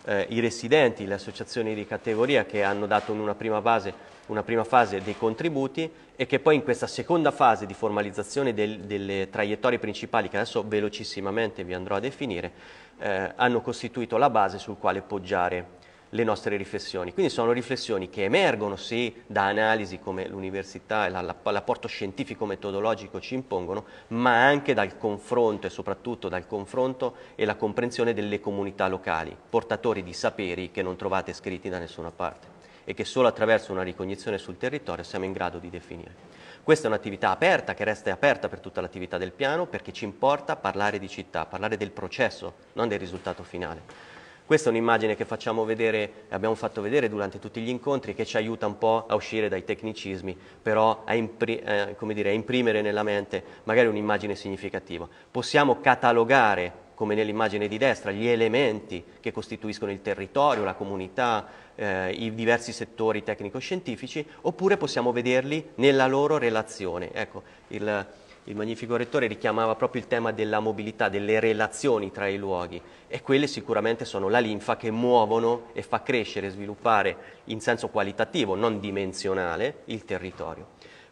eh, i residenti, le associazioni di categoria che hanno dato in una prima base una prima fase dei contributi e che poi in questa seconda fase di formalizzazione del, delle traiettorie principali, che adesso velocissimamente vi andrò a definire, eh, hanno costituito la base sul quale poggiare le nostre riflessioni. Quindi sono riflessioni che emergono sì da analisi come l'università e l'apporto scientifico metodologico ci impongono, ma anche dal confronto e soprattutto dal confronto e la comprensione delle comunità locali, portatori di saperi che non trovate scritti da nessuna parte e che solo attraverso una ricognizione sul territorio siamo in grado di definire. Questa è un'attività aperta che resta aperta per tutta l'attività del piano perché ci importa parlare di città, parlare del processo, non del risultato finale. Questa è un'immagine che facciamo vedere, abbiamo fatto vedere durante tutti gli incontri che ci aiuta un po' a uscire dai tecnicismi, però a, impri eh, dire, a imprimere nella mente magari un'immagine significativa. Possiamo catalogare come nell'immagine di destra, gli elementi che costituiscono il territorio, la comunità, eh, i diversi settori tecnico-scientifici, oppure possiamo vederli nella loro relazione. Ecco, il, il magnifico rettore richiamava proprio il tema della mobilità, delle relazioni tra i luoghi e quelle sicuramente sono la linfa che muovono e fa crescere, e sviluppare in senso qualitativo, non dimensionale, il territorio.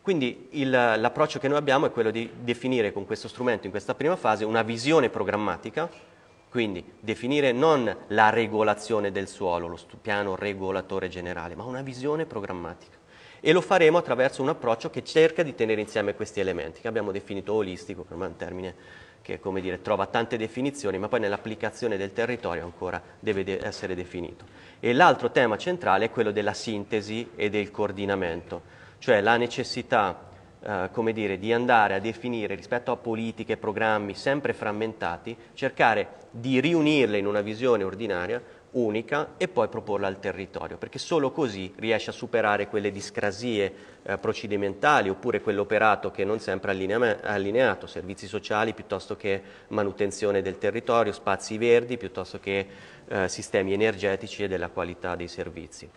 Quindi l'approccio che noi abbiamo è quello di definire con questo strumento in questa prima fase una visione programmatica, quindi definire non la regolazione del suolo, lo piano regolatore generale, ma una visione programmatica. E lo faremo attraverso un approccio che cerca di tenere insieme questi elementi, che abbiamo definito olistico, per me è un termine che dire, trova tante definizioni, ma poi nell'applicazione del territorio ancora deve de essere definito. E l'altro tema centrale è quello della sintesi e del coordinamento cioè la necessità Uh, come dire, di andare a definire rispetto a politiche programmi sempre frammentati, cercare di riunirle in una visione ordinaria, unica, e poi proporla al territorio, perché solo così riesce a superare quelle discrasie uh, procedimentali oppure quell'operato che non sempre allinea- allineato, servizi sociali piuttosto che manutenzione del territorio, spazi verdi piuttosto che uh, sistemi energetici e della qualità dei servizi.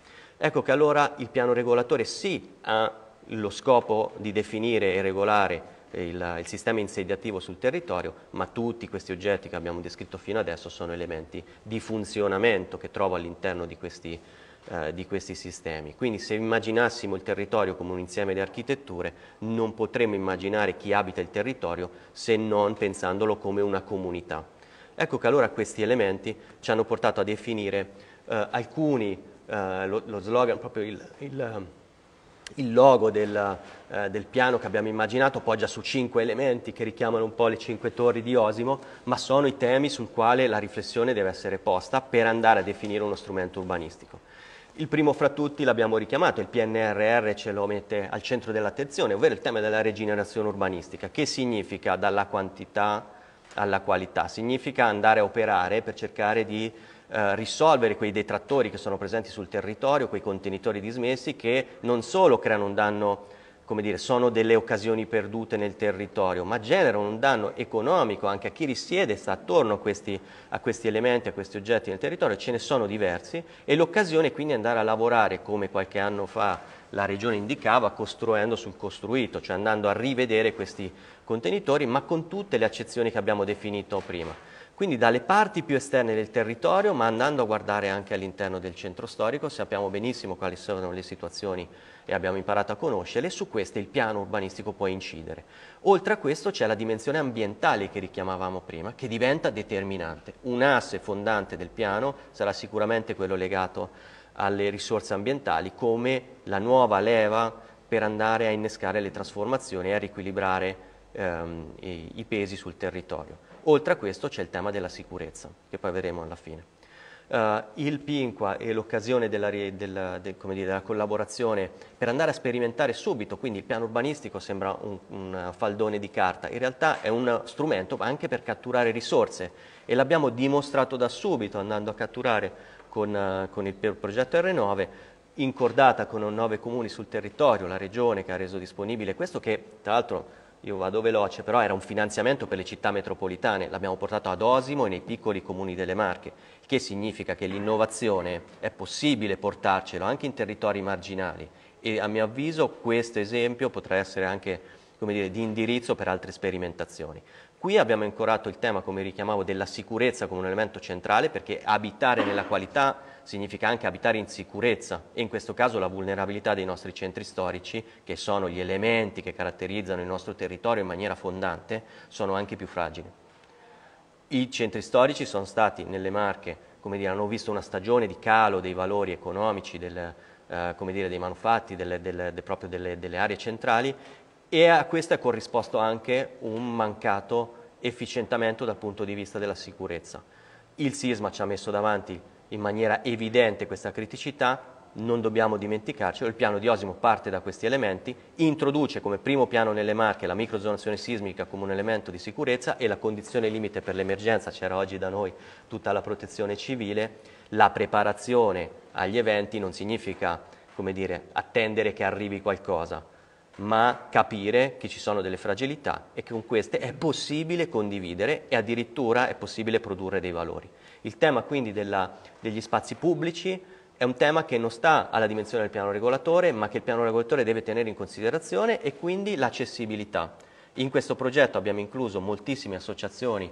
Ecco che allora il piano regolatore sì ha lo scopo di definire e regolare il, il, sistema insediativo sul territorio, ma tutti questi oggetti che abbiamo descritto fino adesso sono elementi di funzionamento che trovo all'interno di, eh, di questi, sistemi. Quindi se immaginassimo il territorio come un insieme di architetture, non potremmo immaginare chi abita il territorio se non pensandolo come una comunità. Ecco che allora questi elementi ci hanno portato a definire eh, alcuni eh, lo, lo, slogan, proprio il, il, il logo del, eh, del, piano che abbiamo immaginato poggia su cinque elementi che richiamano un po' le cinque torri di Osimo, ma sono i temi sul quale la riflessione deve essere posta per andare a definire uno strumento urbanistico. Il primo fra tutti l'abbiamo richiamato, il PNRR ce lo mette al centro dell'attenzione, ovvero il tema della rigenerazione urbanistica, che significa dalla quantità alla qualità, significa andare a operare per cercare di eh, risolvere quei detrattori che sono presenti sul territorio, quei contenitori dismessi che non solo creano un danno come dire, sono delle occasioni perdute nel territorio, ma generano un danno economico anche a chi risiede e sta attorno a questi, a questi, elementi, a questi oggetti nel territorio, ce ne sono diversi e l'occasione quindi andare a lavorare come qualche anno fa la regione indicava, costruendo sul costruito, cioè andando a rivedere questi contenitori, ma con tutte le accezioni che abbiamo definito prima. Quindi dalle parti più esterne del territorio, ma andando a guardare anche all'interno del centro storico, sappiamo benissimo quali sono le situazioni e abbiamo imparato a conoscerle, e su queste il piano urbanistico può incidere. Oltre a questo c'è la dimensione ambientale che richiamavamo prima, che diventa determinante. Un asse fondante del piano sarà sicuramente quello legato alle risorse ambientali, come la nuova leva per andare a innescare le trasformazioni e a riequilibrare ehm, i pesi sul territorio. Oltre a questo c'è il tema della sicurezza, che poi vedremo alla fine. Uh, il PINQUA e l'occasione della, della, del, della, collaborazione per andare a sperimentare subito, quindi il piano urbanistico sembra un, un faldone di carta, in realtà è un strumento anche per catturare risorse e l'abbiamo dimostrato da subito andando a catturare con, uh, con il progetto R9 in con nove comuni sul territorio, la regione che ha reso disponibile questo che tra l'altro io vado veloce, però era un finanziamento per le città metropolitane, l'abbiamo portato ad Osimo e nei piccoli comuni delle Marche, il che significa che l'innovazione è possibile portarcelo anche in territori marginali e a mio avviso questo esempio potrà essere anche dire, di indirizzo per altre sperimentazioni. Qui abbiamo ancorato il tema, come richiamavo, della sicurezza come un elemento centrale perché abitare nella qualità significa anche abitare in sicurezza e in questo caso la vulnerabilità dei nostri centri storici, che sono gli elementi che caratterizzano il nostro territorio in maniera fondante, sono anche più fragili. I centri storici sono stati nelle Marche, come dire, hanno visto una stagione di calo dei valori economici del, eh, dire, dei manufatti, del, del, proprio delle, delle aree centrali e a questo è corrisposto anche un mancato efficientamento dal punto di vista della sicurezza. Il sisma ci ha messo davanti in maniera evidente questa criticità, non dobbiamo dimenticarci, il piano di Osimo parte da questi elementi, introduce come primo piano nelle marche la microzonazione sismica come un elemento di sicurezza e la condizione limite per l'emergenza, c'era oggi da noi tutta la protezione civile, la preparazione agli eventi non significa come dire, attendere che arrivi qualcosa, ma capire che ci sono delle fragilità e che con queste è possibile condividere e addirittura è possibile produrre dei valori. Il tema quindi della, degli spazi pubblici è un tema che non sta alla dimensione del piano regolatore, ma che il piano regolatore deve tenere in considerazione e quindi l'accessibilità. In questo progetto abbiamo incluso moltissime associazioni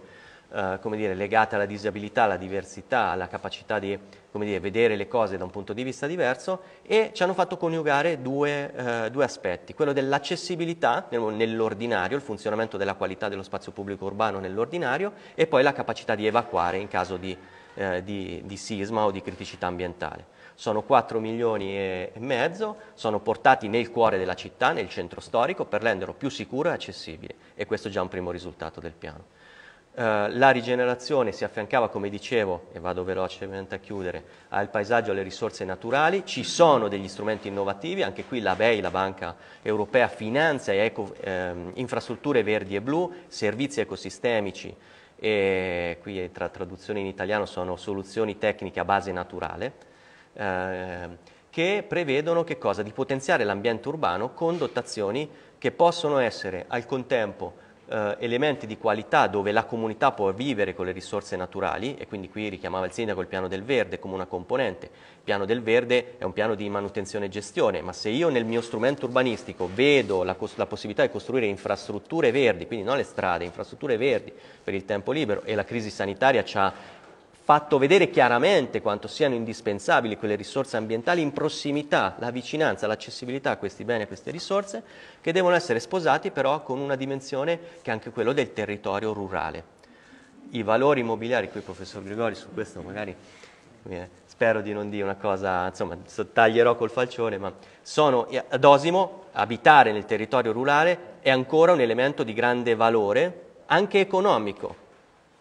eh, come dire, legate alla disabilità, alla diversità, alla capacità di dire, vedere le cose da un punto di vista diverso e ci hanno fatto coniugare due, eh, due aspetti, quello dell'accessibilità nell'ordinario, il funzionamento della qualità dello spazio pubblico urbano nell'ordinario e poi la capacità di evacuare in caso di, eh, di, di sisma o di criticità ambientale sono 4 milioni e mezzo, sono portati nel cuore della città, nel centro storico, per renderlo più sicuro e accessibile. E questo è già un primo risultato del piano. Eh, la rigenerazione si affiancava, come dicevo, e vado velocemente a chiudere, al paesaggio e alle risorse naturali. Ci sono degli strumenti innovativi, anche qui la BEI, la Banca Europea, finanzia eco, eh, infrastrutture verdi e blu, servizi ecosistemici e qui eh, tra traduzione in italiano sono soluzioni tecniche a base naturale. Eh, che prevedono che cosa? Di potenziare l'ambiente urbano con dotazioni che possono essere al contempo eh, elementi di qualità dove la comunità può vivere con le risorse naturali e quindi qui richiamava il sindaco il piano del verde come una componente. Il piano del verde è un piano di manutenzione e gestione, ma se io nel mio strumento urbanistico vedo la, la possibilità di costruire infrastrutture verdi, quindi non le strade, infrastrutture verdi per il tempo libero e la crisi sanitaria ci ha fatto vedere chiaramente quanto siano indispensabili quelle risorse ambientali in prossimità, la vicinanza, l'accessibilità a questi beni, e a queste risorse, che devono essere sposati però con una dimensione che è anche quella del territorio rurale. I valori immobiliari, qui professor Grigori su questo magari eh, spero di non dire una cosa, insomma, taglierò col falcione, ma sono eh, ad Osimo, abitare nel territorio rurale è ancora un elemento di grande valore, anche economico,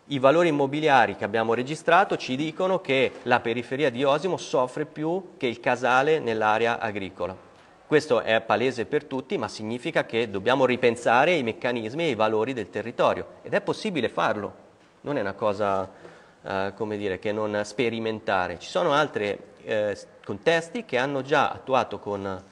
i valori immobiliari che abbiamo registrato ci dicono che la periferia di Osimo soffre più che il casale nell'area agricola. Questo è palese per tutti, ma significa che dobbiamo ripensare i meccanismi e i valori del territorio ed è possibile farlo, non è una cosa eh, dire, che non sperimentare. Ci sono altri eh, contesti che hanno già attuato con,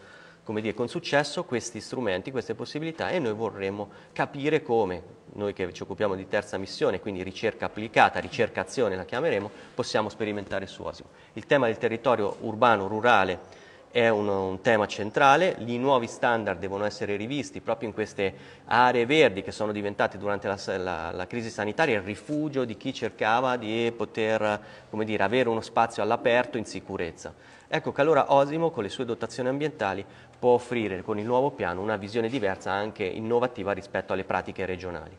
dire, con successo questi strumenti, queste possibilità e noi vorremmo capire come, noi che ci occupiamo di terza missione, quindi ricerca applicata, ricerca azione la chiameremo, possiamo sperimentare su Osimo. Il tema del territorio urbano-rurale è un, un, tema centrale, i nuovi standard devono essere rivisti proprio in queste aree verdi che sono diventate durante la, la, la crisi sanitaria il rifugio di chi cercava di poter dire, avere uno spazio all'aperto in sicurezza. Ecco che allora Osimo con le sue dotazioni ambientali può offrire con il nuovo piano una visione diversa anche innovativa rispetto alle pratiche regionali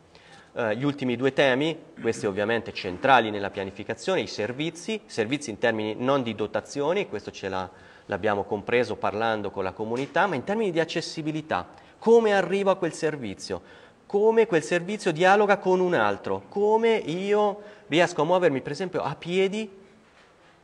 eh, gli ultimi due temi, questi ovviamente centrali nella pianificazione, i servizi, servizi in termini non di dotazioni, questo ce l'abbiamo compreso parlando con la comunità, ma in termini di accessibilità, come arrivo a quel servizio, come quel servizio dialoga con un altro, come io riesco a muovermi per esempio a piedi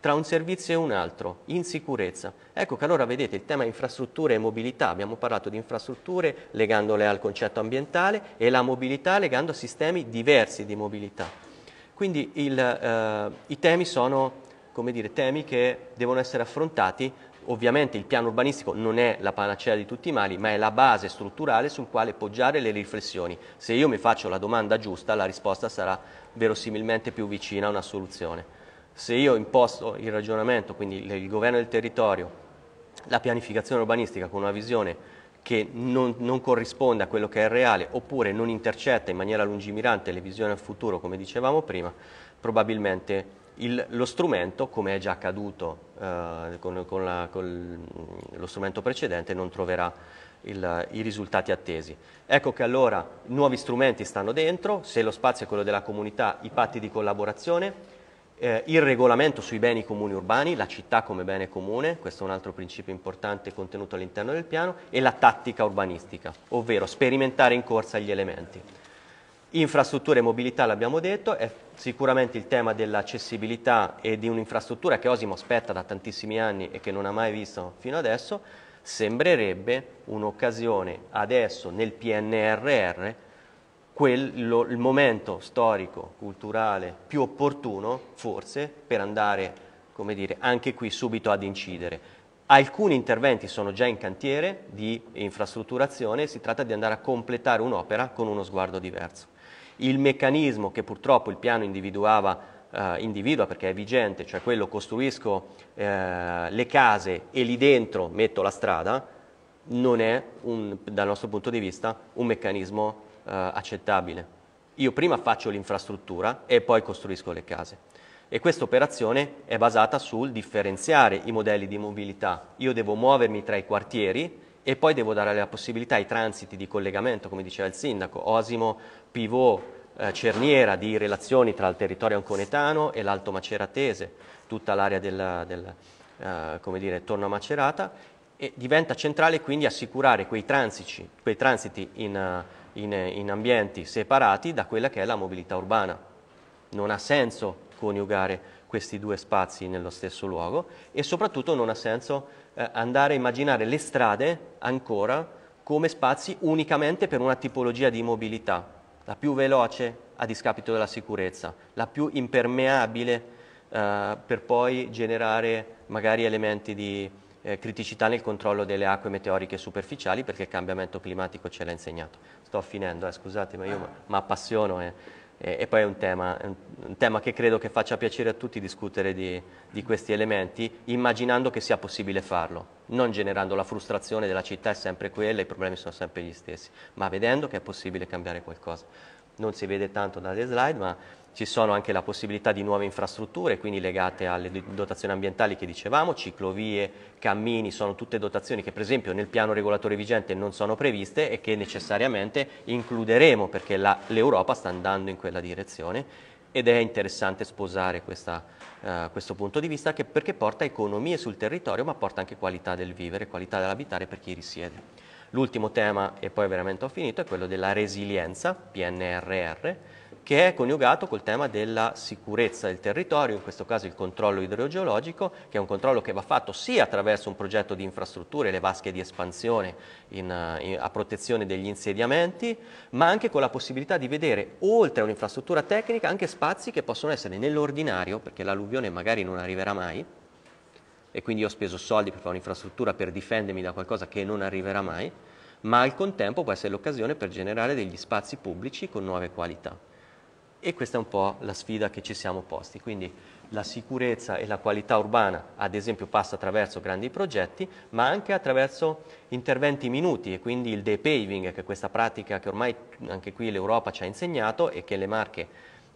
tra un servizio e un altro, in sicurezza. Ecco che allora vedete il tema infrastrutture e mobilità, abbiamo parlato di infrastrutture legandole al concetto ambientale e la mobilità legando a sistemi diversi di mobilità. Quindi il, eh, i temi sono come dire, temi che devono essere affrontati. Ovviamente il piano urbanistico non è la panacea di tutti i mali, ma è la base strutturale sul quale poggiare le riflessioni. Se io mi faccio la domanda giusta, la risposta sarà verosimilmente più vicina a una soluzione. Se io imposto il ragionamento, quindi il governo del territorio, la pianificazione urbanistica con una visione che non, non, corrisponde a quello che è reale oppure non intercetta in maniera lungimirante le visioni al futuro, come dicevamo prima, probabilmente il, lo strumento, come è già accaduto eh, con, con, la, con, lo strumento precedente, non troverà il, i risultati attesi. Ecco che allora nuovi strumenti stanno dentro, se lo spazio è quello della comunità, i patti di collaborazione, eh, il regolamento sui beni comuni urbani, la città come bene comune, questo è un altro principio importante contenuto all'interno del piano, e la tattica urbanistica, ovvero sperimentare in corsa gli elementi. Infrastrutture e mobilità l'abbiamo detto, è sicuramente il tema dell'accessibilità e di un'infrastruttura che Osimo aspetta da tantissimi anni e che non ha mai visto fino adesso, sembrerebbe un'occasione adesso nel PNRR quel, il momento storico, culturale più opportuno forse per andare, come dire, anche qui subito ad incidere. Alcuni interventi sono già in cantiere di infrastrutturazione, si tratta di andare a completare un'opera con uno sguardo diverso. Il meccanismo che purtroppo il piano individuava Uh, individua perché è vigente, cioè quello costruisco uh, le case e lì dentro metto la strada, non è un, dal nostro punto di vista un meccanismo eh, accettabile. Io prima faccio l'infrastruttura e poi costruisco le case. E questa operazione è basata sul differenziare i modelli di mobilità. Io devo muovermi tra i quartieri e poi devo dare la possibilità ai transiti di collegamento, come diceva il sindaco, Osimo, Pivot, eh, Cerniera, di relazioni tra il territorio anconetano e l'Alto Maceratese, tutta l'area del, del eh, come dire, torno a Macerata, e diventa centrale quindi assicurare quei transiti, quei transiti in... Uh, in, in ambienti separati da quella che è la mobilità urbana. Non ha senso coniugare questi due spazi nello stesso luogo e soprattutto non ha senso eh, andare a immaginare le strade ancora come spazi unicamente per una tipologia di mobilità, la più veloce a discapito della sicurezza, la più impermeabile eh, per poi generare magari elementi di eh, criticità nel controllo delle acque meteoriche superficiali perché il cambiamento climatico ce l'ha insegnato sto finendo, eh, scusate, ma io eh. mi appassiono e, eh. e, e, poi è un tema, è un, un tema, che credo che faccia piacere a tutti discutere di, di, questi elementi, immaginando che sia possibile farlo, non generando la frustrazione della città è sempre quella, i problemi sono sempre gli stessi, ma vedendo che è possibile cambiare qualcosa. Non si vede tanto dalle slide, ma ci sono anche la possibilità di nuove infrastrutture, quindi legate alle dotazioni ambientali che dicevamo, ciclovie, cammini, sono tutte dotazioni che per esempio nel piano regolatore vigente non sono previste e che necessariamente includeremo perché l'Europa sta andando in quella direzione ed è interessante sposare questa, uh, questo punto di vista che, perché porta economie sul territorio ma porta anche qualità del vivere, qualità dell'abitare per chi risiede. L'ultimo tema, e poi veramente ho finito, è quello della resilienza, PNRR, che è coniugato col tema della sicurezza del territorio, in questo caso il controllo idrogeologico, che è un controllo che va fatto sia attraverso un progetto di infrastrutture, le vasche di espansione in, in, eh, a protezione degli insediamenti, ma anche con la possibilità di vedere, oltre a un'infrastruttura tecnica, anche spazi che possono essere nell'ordinario, perché l'alluvione magari non arriverà mai, e quindi io ho speso soldi per fare un'infrastruttura per difendermi da qualcosa che non arriverà mai, ma al contempo può essere l'occasione per generare degli spazi pubblici con nuove qualità e questa è un po' la sfida che ci siamo posti. Quindi la sicurezza e la qualità urbana, ad esempio, passa attraverso grandi progetti, ma anche attraverso interventi minuti e quindi il depaving, che è questa pratica che ormai anche qui l'Europa ci ha insegnato e che le marche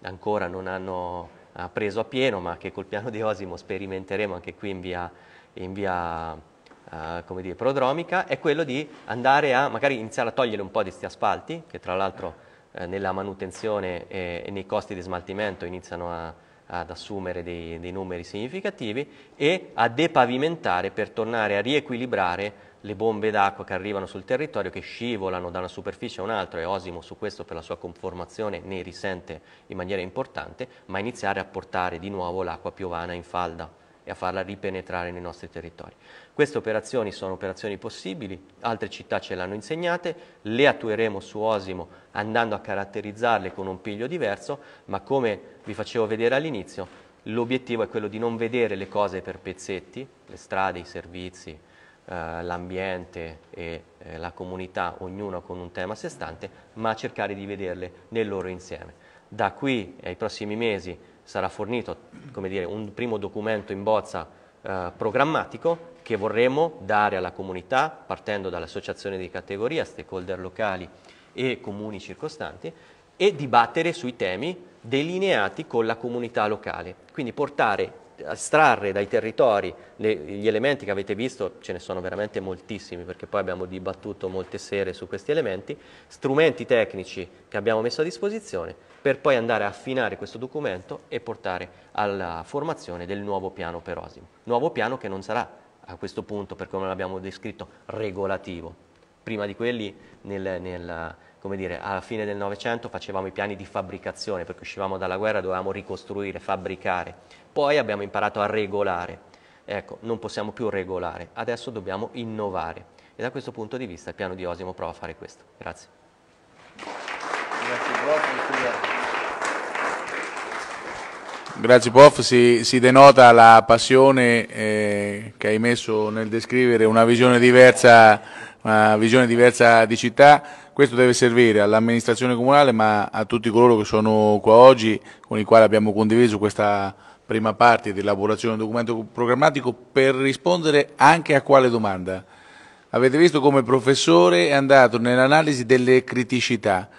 ancora non hanno preso a pieno, ma che col piano di Osimo sperimenteremo anche qui in via, in via Uh, come dire, prodromica, è quello di andare a magari iniziare a togliere un po' di questi asfalti, che tra l'altro eh, nella manutenzione e, e, nei costi di smaltimento iniziano a, ad assumere dei, dei, numeri significativi e a depavimentare per tornare a riequilibrare le bombe d'acqua che arrivano sul territorio, che scivolano da una superficie a un'altra e Osimo su questo per la sua conformazione ne risente in maniera importante, ma iniziare a portare di nuovo l'acqua piovana in falda e a farla ripenetrare nei nostri territori. Queste operazioni sono operazioni possibili, altre città ce l'hanno insegnate, le attueremo su Osimo andando a caratterizzarle con un piglio diverso, ma come vi facevo vedere all'inizio, l'obiettivo è quello di non vedere le cose per pezzetti, le strade, i servizi, eh, l'ambiente e eh, la comunità, ognuno con un tema a sé stante, ma cercare di vederle nel loro insieme. Da qui ai prossimi mesi sarà fornito dire, un primo documento in bozza eh, programmatico che vorremmo dare alla comunità, partendo dall'associazione di categoria, stakeholder locali e comuni circostanti, e dibattere sui temi delineati con la comunità locale. Quindi portare estrarre dai territori le, gli elementi che avete visto, ce ne sono veramente moltissimi perché poi abbiamo dibattuto molte sere su questi elementi, strumenti tecnici che abbiamo messo a disposizione per poi andare a affinare questo documento e portare alla formazione del nuovo piano per Osimo. Nuovo piano che non sarà a questo punto, per come l'abbiamo descritto, regolativo, prima di quelli nel, nel, dire, alla fine del Novecento facevamo i piani di fabbricazione, perché uscivamo dalla guerra dovevamo ricostruire, fabbricare. Poi abbiamo imparato a regolare. Ecco, non possiamo più regolare, adesso dobbiamo innovare. E da questo punto di vista il piano di Osimo prova a fare questo. Grazie. Grazie prof. Grazie prof, si, si denota la passione eh, che hai messo nel descrivere una visione diversa una visione diversa di città. Questo deve servire all'amministrazione comunale ma a tutti coloro che sono qua oggi con i quali abbiamo condiviso questa prima parte di elaborazione del documento programmatico per rispondere anche a quale domanda. Avete visto come il professore è andato nell'analisi delle criticità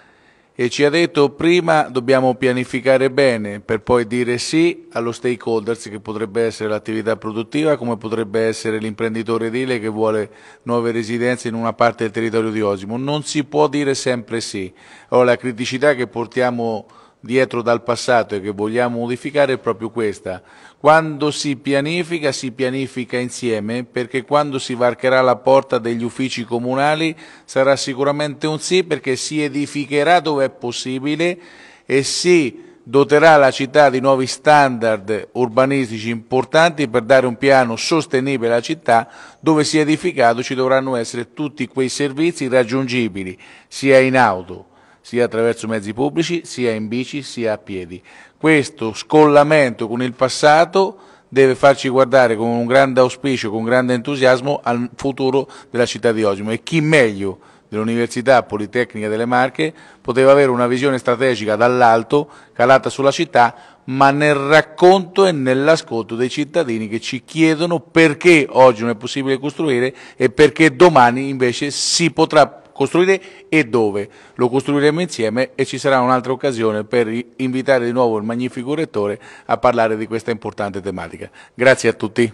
e ci ha detto prima dobbiamo pianificare bene per poi dire sì allo stakeholders che potrebbe essere l'attività produttiva come potrebbe essere l'imprenditore edile che vuole nuove residenze in una parte del territorio di Osimo. Non si può dire sempre sì. Allora, la criticità che portiamo dietro dal passato e che vogliamo modificare è proprio questa. Quando si pianifica, si pianifica insieme perché quando si varcherà la porta degli uffici comunali sarà sicuramente un sì perché si edificherà dove è possibile e si doterà la città di nuovi standard urbanistici importanti per dare un piano sostenibile alla città dove si è edificato ci dovranno essere tutti quei servizi raggiungibili sia in auto sia attraverso mezzi pubblici sia in bici sia a piedi questo scollamento con il passato deve farci guardare con un grande auspicio, con un grande entusiasmo al futuro della città di Osimo e chi meglio dell'Università Politecnica delle Marche poteva avere una visione strategica dall'alto calata sulla città ma nel racconto e nell'ascolto dei cittadini che ci chiedono perché oggi non è possibile costruire e perché domani invece si potrà costruire e dove. Lo costruiremo insieme e ci sarà un'altra occasione per invitare di nuovo il magnifico rettore a parlare di questa importante tematica. Grazie a tutti.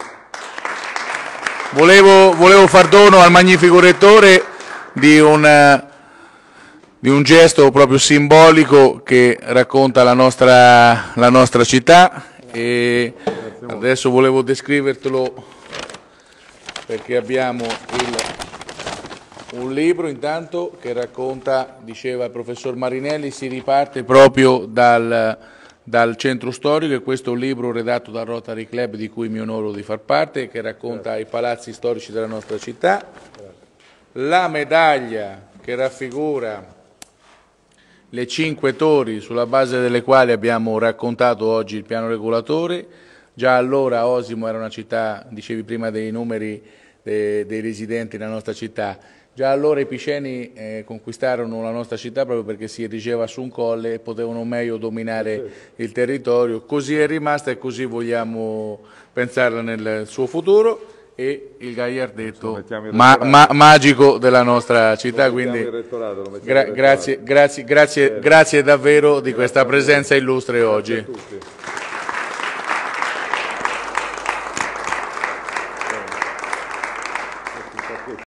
Volevo, volevo far dono al magnifico rettore di un, di un gesto proprio simbolico che racconta la nostra, la nostra città e adesso volevo descrivertelo perché abbiamo il un libro intanto che racconta, diceva il professor Marinelli, si riparte proprio dal, dal centro storico e questo è un libro redatto dal Rotary Club di cui mi onoro di far parte che racconta Grazie. i palazzi storici della nostra città. Grazie. La medaglia che raffigura le cinque torri sulla base delle quali abbiamo raccontato oggi il piano regolatore. Già allora Osimo era una città, dicevi prima dei numeri dei, dei residenti della nostra città, Già allora i Piceni eh, conquistarono la nostra città proprio perché si erigeva su un colle e potevano meglio dominare sì. il territorio. Così è rimasta e così vogliamo pensarla nel suo futuro e il Gagliardetto ma, ma, magico della nostra città. Quindi gra grazie, grazie, grazie, grazie davvero di questa presenza illustre oggi.